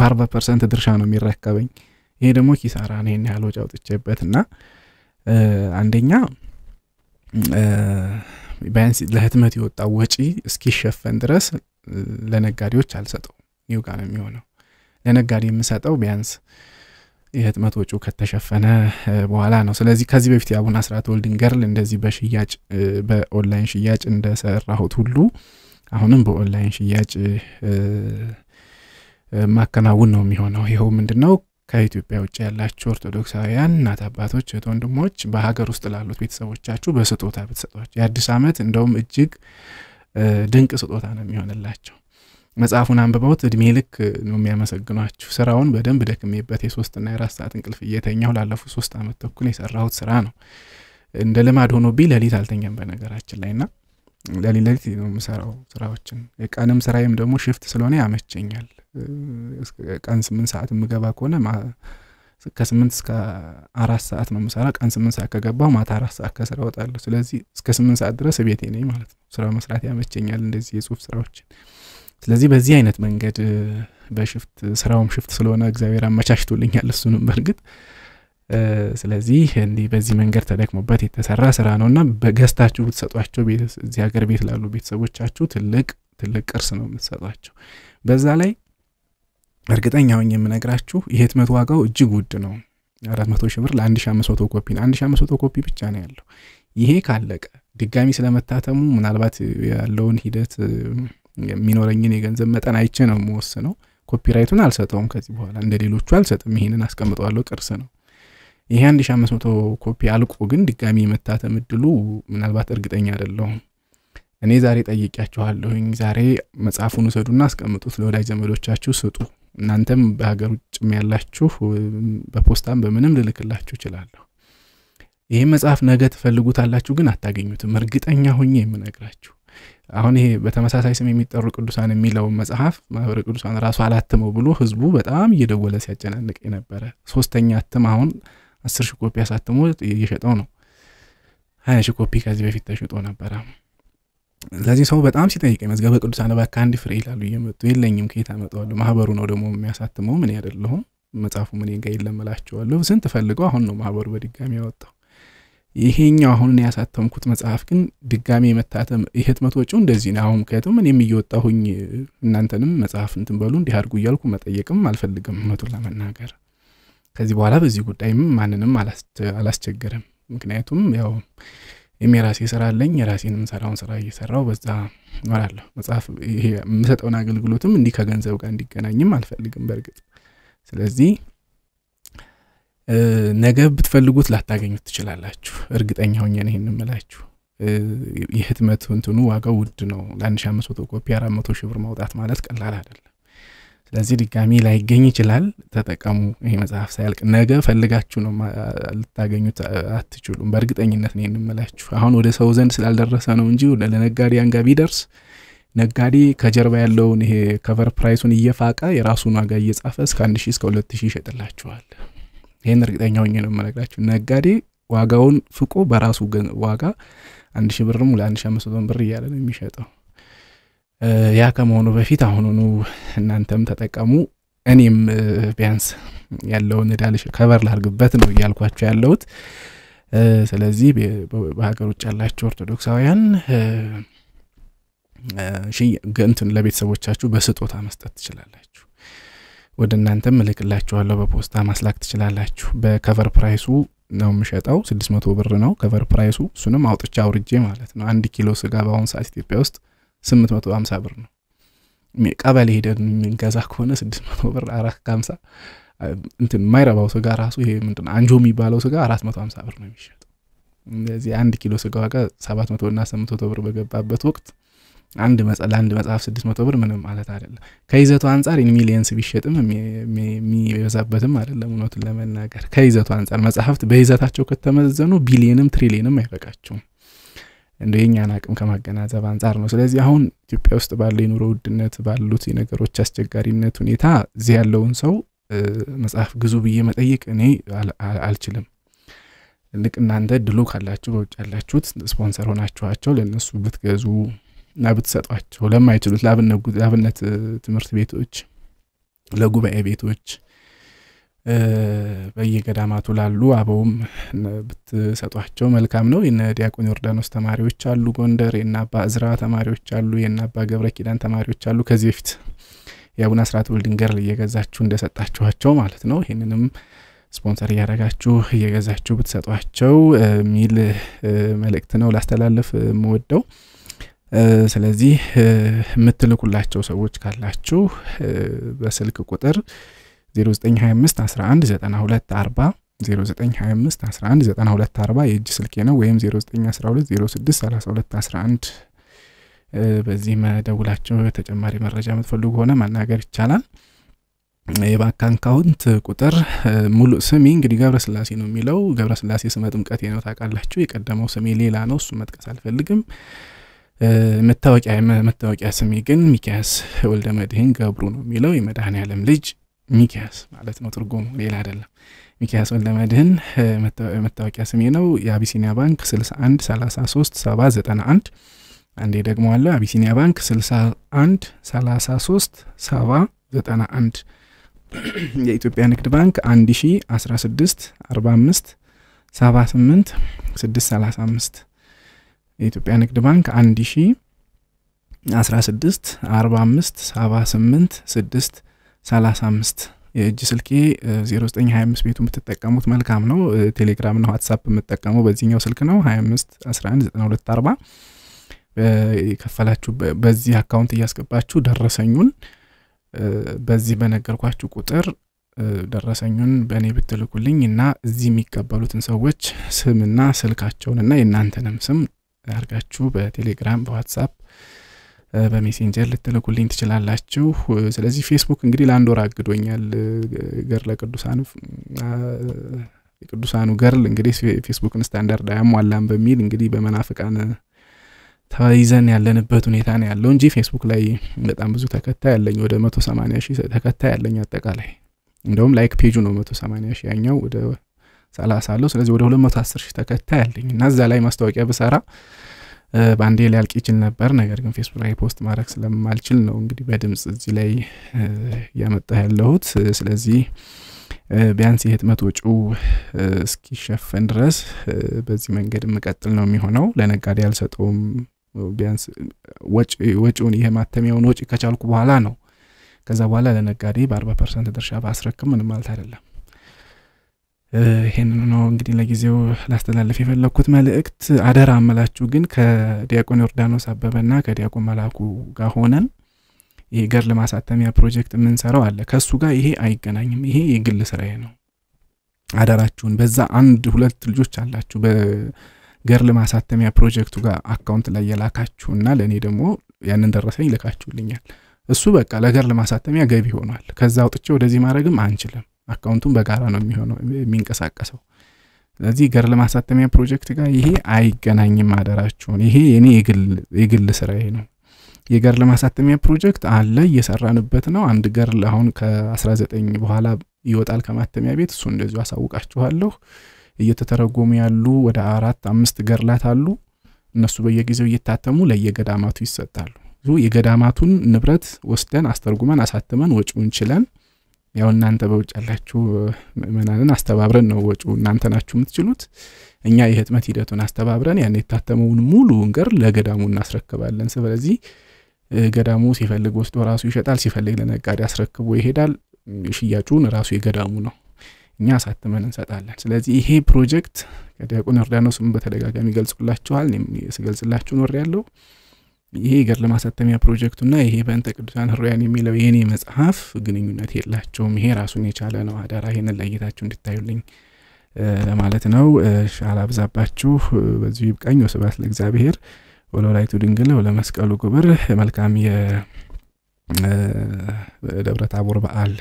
በ40 ፐርሰንት ድርሻ ነው የሚረከበኝ። ይሄ ደግሞ ኪሳራ ነው። ይህን ያህል ወጪ አውጥቼበት እና አንደኛ ቢያንስ ለህትመት የወጣው ወጪ እስኪሸፈን ድረስ ለነጋዴዎች አልሰጠው። ይው ጋር ነው የሚሆነው። ለነጋዴ የምሰጠው ቢያንስ የህትመት ወጪው ከተሸፈነ በኋላ ነው። ስለዚህ ከዚህ በፊት የአቡነ አስራት ወልድን ገርል እንደዚህ በሽያጭ በኦንላይን ሽያጭ እንደሰራሁት ሁሉ አሁንም በኦንላይን ሽያጭ ማከናውን ነው የሚሆነው። ይኸው ምንድን ነው ከኢትዮጵያ ውጭ ያላችሁ ኦርቶዶክሳውያን እናት አባቶች፣ እህት ወንድሞች በሀገር ውስጥ ላሉት ቤተሰቦቻችሁ በስጦታ ብትሰጧቸው የአዲስ ዓመት እንደውም እጅግ ድንቅ ስጦታ ነው የሚሆንላቸው። መጽሐፉን አንብበውት እድሜ ልክ ነው የሚያመሰግኗችሁ። ስራውን በደንብ ደክሜበት የሶስትና የአራት ሰዓት እንቅልፍ እየተኛው ላለፉት ሶስት ዓመት ተኩል የሰራሁት ስራ ነው። እንደ ልማድ ሆኖብኝ ሌሊት አልተኛም በነገራችን ላይ ና ሌሊት ለሊት ነው የምሰራው ስራዎችን። የቀንም ስራዬም ደግሞ ሽፍት ስለሆነ ያመቸኛል። ቀን ስምንት ሰዓት የምገባ ከሆነ ከስምንት እስከ አራት ሰዓት ነው የምሰራ። ቀን ስምንት ሰዓት ከገባው ማታ አራት ሰዓት ከስራ እወጣለሁ። ስለዚህ እስከ ስምንት ሰዓት ድረስ ቤቴ ነኝ ማለት ነው። ስራ መስራት ያመቸኛል እንደዚህ የጽሁፍ ስራዎችን ስለዚህ በዚህ አይነት መንገድ በሽፍት ስራውም ሽፍት ስለሆነ እግዚአብሔር አመቻችቶልኛል እሱንም በእርግጥ ስለዚህ እንዲህ በዚህ መንገድ ተደክሞበት የተሰራ ስራ ነው እና በገዝታችሁ ብትሰጧቸው እዚህ ሀገር ቤት ላሉ ቤተሰቦቻችሁ ትልቅ ትልቅ ቅርስ ነው የምትሰጧቸው በዛ ላይ እርግጠኛ ሆኝ የምነግራችሁ የህትመት ዋጋው እጅግ ውድ ነው አራት መቶ ሺህ ብር ለአንድ ሺህ አምስት መቶ ኮፒ ነው አንድ አምስት መቶ ኮፒ ብቻ ነው ያለው ይሄ ካለቀ ድጋሚ ስለመታተሙ ምናልባት ያለውን ሂደት የሚኖረኝን የገንዘብ መጠን አይቼ ነው የምወስነው። ኮፒራይቱን አልሰጠውም ከዚህ በኋላ እንደ ሌሎቹ አልሰጥም። ይህንን አስቀምጠዋለሁ፣ ቅርስ ነው። ይሄ 1500 ኮፒ አልቆ ግን ድጋሚ የመታተም እድሉ ምናልባት እርግጠኛ አይደለሁም። እኔ ዛሬ ጠይቂያችኋለሁኝ። ዛሬ መጽሐፉን ውሰዱና አስቀምጡት፣ ለወዳጅ ዘመዶቻችሁ ስጡ። እናንተም በሀገር ውጭም ያላችሁ በፖስታም በምንም ልልክላችሁ እችላለሁ። ይህ መጽሐፍ ነገ ትፈልጉታላችሁ፣ ግን አታገኙትም። እርግጠኛ ሁኜ የምነግራችሁ አሁን ይሄ በተመሳሳይ ስም የሚጠሩ ቅዱሳን የሚለው መጽሐፍ ማህበረ ቅዱሳን ራሱ አላትመው ብሎ ህዝቡ በጣም እየደወለ ሲያጨናንቅ የነበረ ሶስተኛ እትም አሁን አስር ሺ ኮፒ አሳትሞ እየሸጠው ነው። ሀያ ሺ ኮፒ ከዚህ በፊት ተሽጦ ነበረ። ስለዚህ ሰው በጣም ሲጠይቀ መዝገበ ቅዱሳን እባክህ አንድ ፍሬ ይላሉ እየመጡ የለኝም፣ ከየት አመጣዋለሁ? ማህበሩ ነው ደግሞ የሚያሳትመው፣ ምን ያደለሁም መጽሐፉ ምን ጋ የለም እላቸዋለሁ። ስንት ፈልገው አሁን ነው ማህበሩ በድጋሚ ያወጣው። ይሄኛው አሁን ያሳተምኩት መጽሐፍ ግን ድጋሜ የመታተም የህትመት ወጪው እንደዚህ ነው። አሁን ምክንያቱም እኔም እየወጣሁኝ እናንተንም መጽሐፍ እንትን በሉ እንዲህ አድርጉ እያልኩ መጠየቅም አልፈልግም እውነቱን ለመናገር ከዚህ በኋላ በዚህ ጉዳይም ማንንም አላስቸገርም። ምክንያቱም ያው የራሴ ስራ አለኝ የራሴን የምሰራውን ስራ እየሰራው በዛ እኖራለሁ። መጽሐፍ ይሄ የምሰጠውን አገልግሎትም እንዲህ ከገንዘብ ጋር እንዲገናኝም አልፈልግም በእርግጥ ስለዚህ ነገ ብትፈልጉት ላታገኙት ትችላላችሁ። እርግጠኛ ሆኜ ነው ይህን የምላችሁ። የህትመት እንትኑ ዋጋው ውድ ነው። ለአንድ ሺ አምስት መቶ ኮፒ አራት መቶ ሺህ ብር ማውጣት ማለት ቀላል አይደለም። ስለዚህ ድጋሚ ላይገኝ ይችላል። ተጠቀሙ። ይሄ መጽሐፍ ሳያልቅ ነገ ፈልጋችሁ ነው ልታገኙት አትችሉም። በእርግጠኝነት ነው የምላችሁ። አሁን ወደ ሰው ዘንድ ስላልደረሰ ነው እንጂ ለነጋዴ አንጋ ቢደርስ ነጋዴ ከጀርባ ያለውን ይሄ ከቨር ፕራይሱን እየፋቀ የራሱን ዋጋ እየጻፈ እስከ አንድ ሺህ እስከ ሁለት ሺህ ይሸጥላችኋል። ይህን እርግጠኛ ሆኜ ነው የምነግራችሁ። ነጋዴ ዋጋውን ፍቆ በራሱ ዋጋ አንድ ሺ ብርም ለአንድ ሺ አምስት ብር እያለ ነው የሚሸጠው። ያ ከመሆኑ በፊት አሁኑኑ እናንተም ተጠቀሙ። እኔም ቢያንስ ያለውን ዕዳ ከበር ላርግበት ነው እያልኳቸው ያለሁት። ስለዚህ በሀገር ውጭ ያላቸው ኦርቶዶክሳውያን እንትን ለቤተሰቦቻችሁ በስጦታ መስጠት ትችላላችሁ። ወደ እናንተም እልክላችኋለሁ። በፖስታ ማስላክ ትችላላችሁ። በከቨር ፕራይሱ ነው የምሸጠው፣ 600 ብር ነው ከቨር ፕራይሱ። እሱንም አውጥቼ አውርጄ ማለት ነው። አንድ ኪሎ ስጋ በአሁኑ ሰዓት ኢትዮጵያ ውስጥ 850 ብር ነው። ቀበሌ ሄደን የምንገዛ ከሆነ 600 ብር አራት ከሀምሳ እንትን የማይረባው ስጋ ራሱ ይሄ ምንድን አንጆ የሚባለው ስጋ 450 ብር ነው የሚሸጠው። እንደዚህ አንድ ኪሎ ስጋ ዋጋ 700 እና 800 ብር በገባበት ወቅት አንድ ለአንድ መጽሐፍ ስድስት መቶ ብር ምንም ማለት አይደለም። ከይዘቱ አንጻር ሚሊየንስ ቢሸጥም የሚበዛበትም አይደለም። እውነቱን ለመናገር ከይዘቱ አንጻር መጽሐፍት በይዘታቸው ከተመዘኑ ቢሊየንም ትሪሊየንም አይበቃቸውም። እንደ የኛን አቅም ከማገናዘብ አንጻር ነው። ስለዚህ አሁን ኢትዮጵያ ውስጥ ባለ የኑሮ ውድነት ባሉት የነገሮች አስቸጋሪነት ሁኔታ እዚህ ያለውን ሰው መጽሐፍ ግዙ ብዬ መጠየቅ እኔ አልችልም። ልቅ እናንተ ድሉ ካላችሁ በውጭ ያላችሁት ስፖንሰር ሆናችኋቸው ለእነሱ ብትገዙ እና ብትሰጧቸው ለማይችሉት ለአብነት ትምህርት ቤቶች፣ ለጉባኤ ቤቶች፣ በየገዳማቱ ላሉ አበውም ብትሰጧቸው መልካም ነው። የነ ዲያቆን ዮርዳኖስ ተማሪዎች አሉ ጎንደር፣ የነ አባ እዝራ ተማሪዎች አሉ፣ የነ አባ ገብረ ኪዳን ተማሪዎች አሉ። ከዚህ በፊት የአቡነ አስራት ገርል እየገዛችሁ እንደሰጣችኋቸው ማለት ነው። ይህንንም ስፖንሰር እያደረጋችሁ እየገዛችሁ ብትሰጧቸው የሚል መልእክት ነው ላስተላለፍ የምወደው። ስለዚህ የምትልኩላቸው ሰዎች ካላችሁ በስልክ ቁጥር 0925 የእጅ ስልኬ ነው ወይም 0912 በዚህ መደውላቸው ተጨማሪ መረጃ የምትፈልጉ ሆነ ማናገር ይቻላል። የባንክ አካውንት ቁጥር ሙሉ ስሜ እንግዲህ ገብረስላሴ ነው የሚለው። ገብረስላሴ ስመ ጥምቀቴ ነው ታውቃላችሁ። የቀደመው ስሜ ሌላ ነው፣ እሱ መጥቀስ አልፈልግም። መታወቂያ መታወቂያ ስሜ ግን ሚኪያስ ወልደ መድህን ገብሩ ነው የሚለው የመድኃኔ ዓለም ልጅ ሚኪያስ ማለት ነው ትርጉሙ፣ ሌላ አይደለም። ሚኪያስ ወልደ መድህን መታወቂያ ስሜ ነው። የአቢሲኒያ ባንክ 61 33 7 91 አንዴ ደግሞ አለ አቢሲኒያ ባንክ 61 33 7 91 የኢትዮጵያ ንግድ ባንክ 1016 45 78 635 የኢትዮጵያ ንግድ ባንክ ሺ 1016 45 78 6 35 የእጅ ስልኬ 0925 ቤቱ የምትጠቀሙት መልካም ነው። ቴሌግራም እና ዋትሳፕ የምትጠቀሙ በዚህኛው ስልክ ነው 25 11 92 40 የከፈላችሁ በዚህ አካውንት እያስገባችሁ ደረሰኙን በዚህ በነገርኳችሁ ቁጥር ደረሰኙን በእኔ ብትልኩልኝ እና እዚህ የሚቀበሉትን ሰዎች ስምና ስልካቸውን እና የእናንተንም ስም አድርጋችሁ በቴሌግራም በዋትሳፕ በሜሴንጀር ልትልኩልኝ ትችላላችሁ። ስለዚህ ፌስቡክ እንግዲህ ለአንድ ወር አግዶኛል። ገር ቅዱሳን የቅዱሳኑ ገርል እንግዲህ ፌስቡክን ስታንዳርድ አያሟላም በሚል እንግዲህ በመናፍቃን ተይዘን ያለንበት ሁኔታ ነው ያለው እንጂ ፌስቡክ ላይ በጣም ብዙ ተከታይ ያለኝ ወደ መቶ ሰማንያ ሺህ ተከታይ ያለኝ አጠቃላይ እንደውም ላይክ ፔጁ ነው መቶ ሰማንያ ሺህ ያኛው ወደ ሰላሳ አለው ስለዚህ ወደ 210 ሺህ ተከታይ አለኝ እና እዛ ላይ ማስታወቂያ ብሰራ በአንዴ ሊያልቅ ይችል ነበር ነገር ግን ፌስቡክ ላይ ፖስት ማድረግ ስለማልችል ነው እንግዲህ በድምፅ እዚህ ላይ እያመጣ ያለሁት ስለዚህ ቢያንስ የህትመት ወጪው እስኪሸፈን ድረስ በዚህ መንገድ የምቀጥል ነው የሚሆነው ለነጋዴ ያልሰጠውም ቢያንስ ወጪውን ይሄ ማተሚያውን ወጪ ከቻልኩ በኋላ ነው ከዛ በኋላ ለነጋዴ በአርባ ፐርሰንት ድርሻ ባስረክም ምንም ማለት አይደለም ይህን ነው እንግዲህ ለጊዜው ላስተላለፍ የፈለግኩት መልእክት። አደራ አመላችሁ ግን ከዲያቆን ዮርዳኖስ አበበና ከዲያቆን መላኩ ጋር ሆነን ይሄ ገድል ማሳተሚያ ፕሮጀክት የምንሰራው አለ። ከእሱ ጋር ይሄ አይገናኝም። ይሄ የግል ስራዬ ነው። አደራችሁን በዛ አንድ ሁለት ልጆች አላችሁ በገድል ማሳተሚያ ፕሮጀክቱ ጋር አካውንት ላይ የላካችሁና ለእኔ ደግሞ ያንን ደረሰኝ ልካችሁልኛል። እሱ በቃ ለገድል ማሳተሚያ ገቢ ሆኗል። ከዛ አውጥቼ ወደዚህ ማድረግም አንችልም። አካውንቱን በጋራ ነው የሚሆነው የሚንቀሳቀሰው። ስለዚህ ገር ለማሳተሚያ ፕሮጀክት ጋር ይሄ አይገናኝም፣ አደራችሁን። ይሄ የኔ የግል ስራዬ ነው። የገር ለማሳተሚያ ፕሮጀክት አለ እየሰራንበት ነው። አንድ ገር አሁን ከ19 በኋላ ይወጣል ከማተሚያ ቤት። እሱ እንደዚሁ አሳውቃችኋለሁ። እየተተረጎሙ ያሉ ወደ አራት አምስት ገርላት አሉ። እነሱ በየጊዜው እየታተሙ ለየገዳማቱ ይሰጣሉ። የገዳማቱን ንብረት ወስደን አስተርጉመን አሳትመን ወጪውን ችለን ያው እናንተ በውጭ ያላችሁ ምዕመናንን አስተባብረን ነው ወጩ እናንተ ናችሁ የምትችሉት። እኛ የህትመት ሂደቱን አስተባብረን ያን የታተመውን ሙሉውን ገር ለገዳሙ እናስረክባለን። ስለዚህ ገዳሙ ሲፈልግ ወስዶ ራሱ ይሸጣል፣ ሲፈልግ ለነጋዴ አስረክቦ ይሄዳል። ሽያጩን ራሱ የገዳሙ ነው፣ እኛ አሳትመን እንሰጣለን። ስለዚህ ይሄ ፕሮጀክት ከዲያቆን ዮርዳኖስም በተደጋጋሚ ገልጾላችኋል፣ ስገልጽላችሁ ኖር ያለው የሄገር ፕሮጀክቱ ፕሮጀክቱና ይሄ በእንተ ቅዱሳን ህሩያን የሚለው የእኔ መጽሐፍ ግንኙነት የላቸውም። ይሄ ራሱን የቻለ ነው። አዳራ ይሄንን ለየታችሁ እንድታዩልኝ ማለት ነው። አላብዛባችሁ፣ በዚሁ ይብቃኝ። ወስብሐት ለእግዚአብሔር ወለወላዲቱ ድንግል ወለመስቀሉ ክቡር። መልካም የደብረ ታቦር በዓል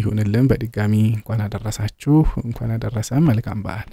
ይሁንልን። በድጋሚ እንኳን አደረሳችሁ፣ እንኳን አደረሰ። መልካም በዓል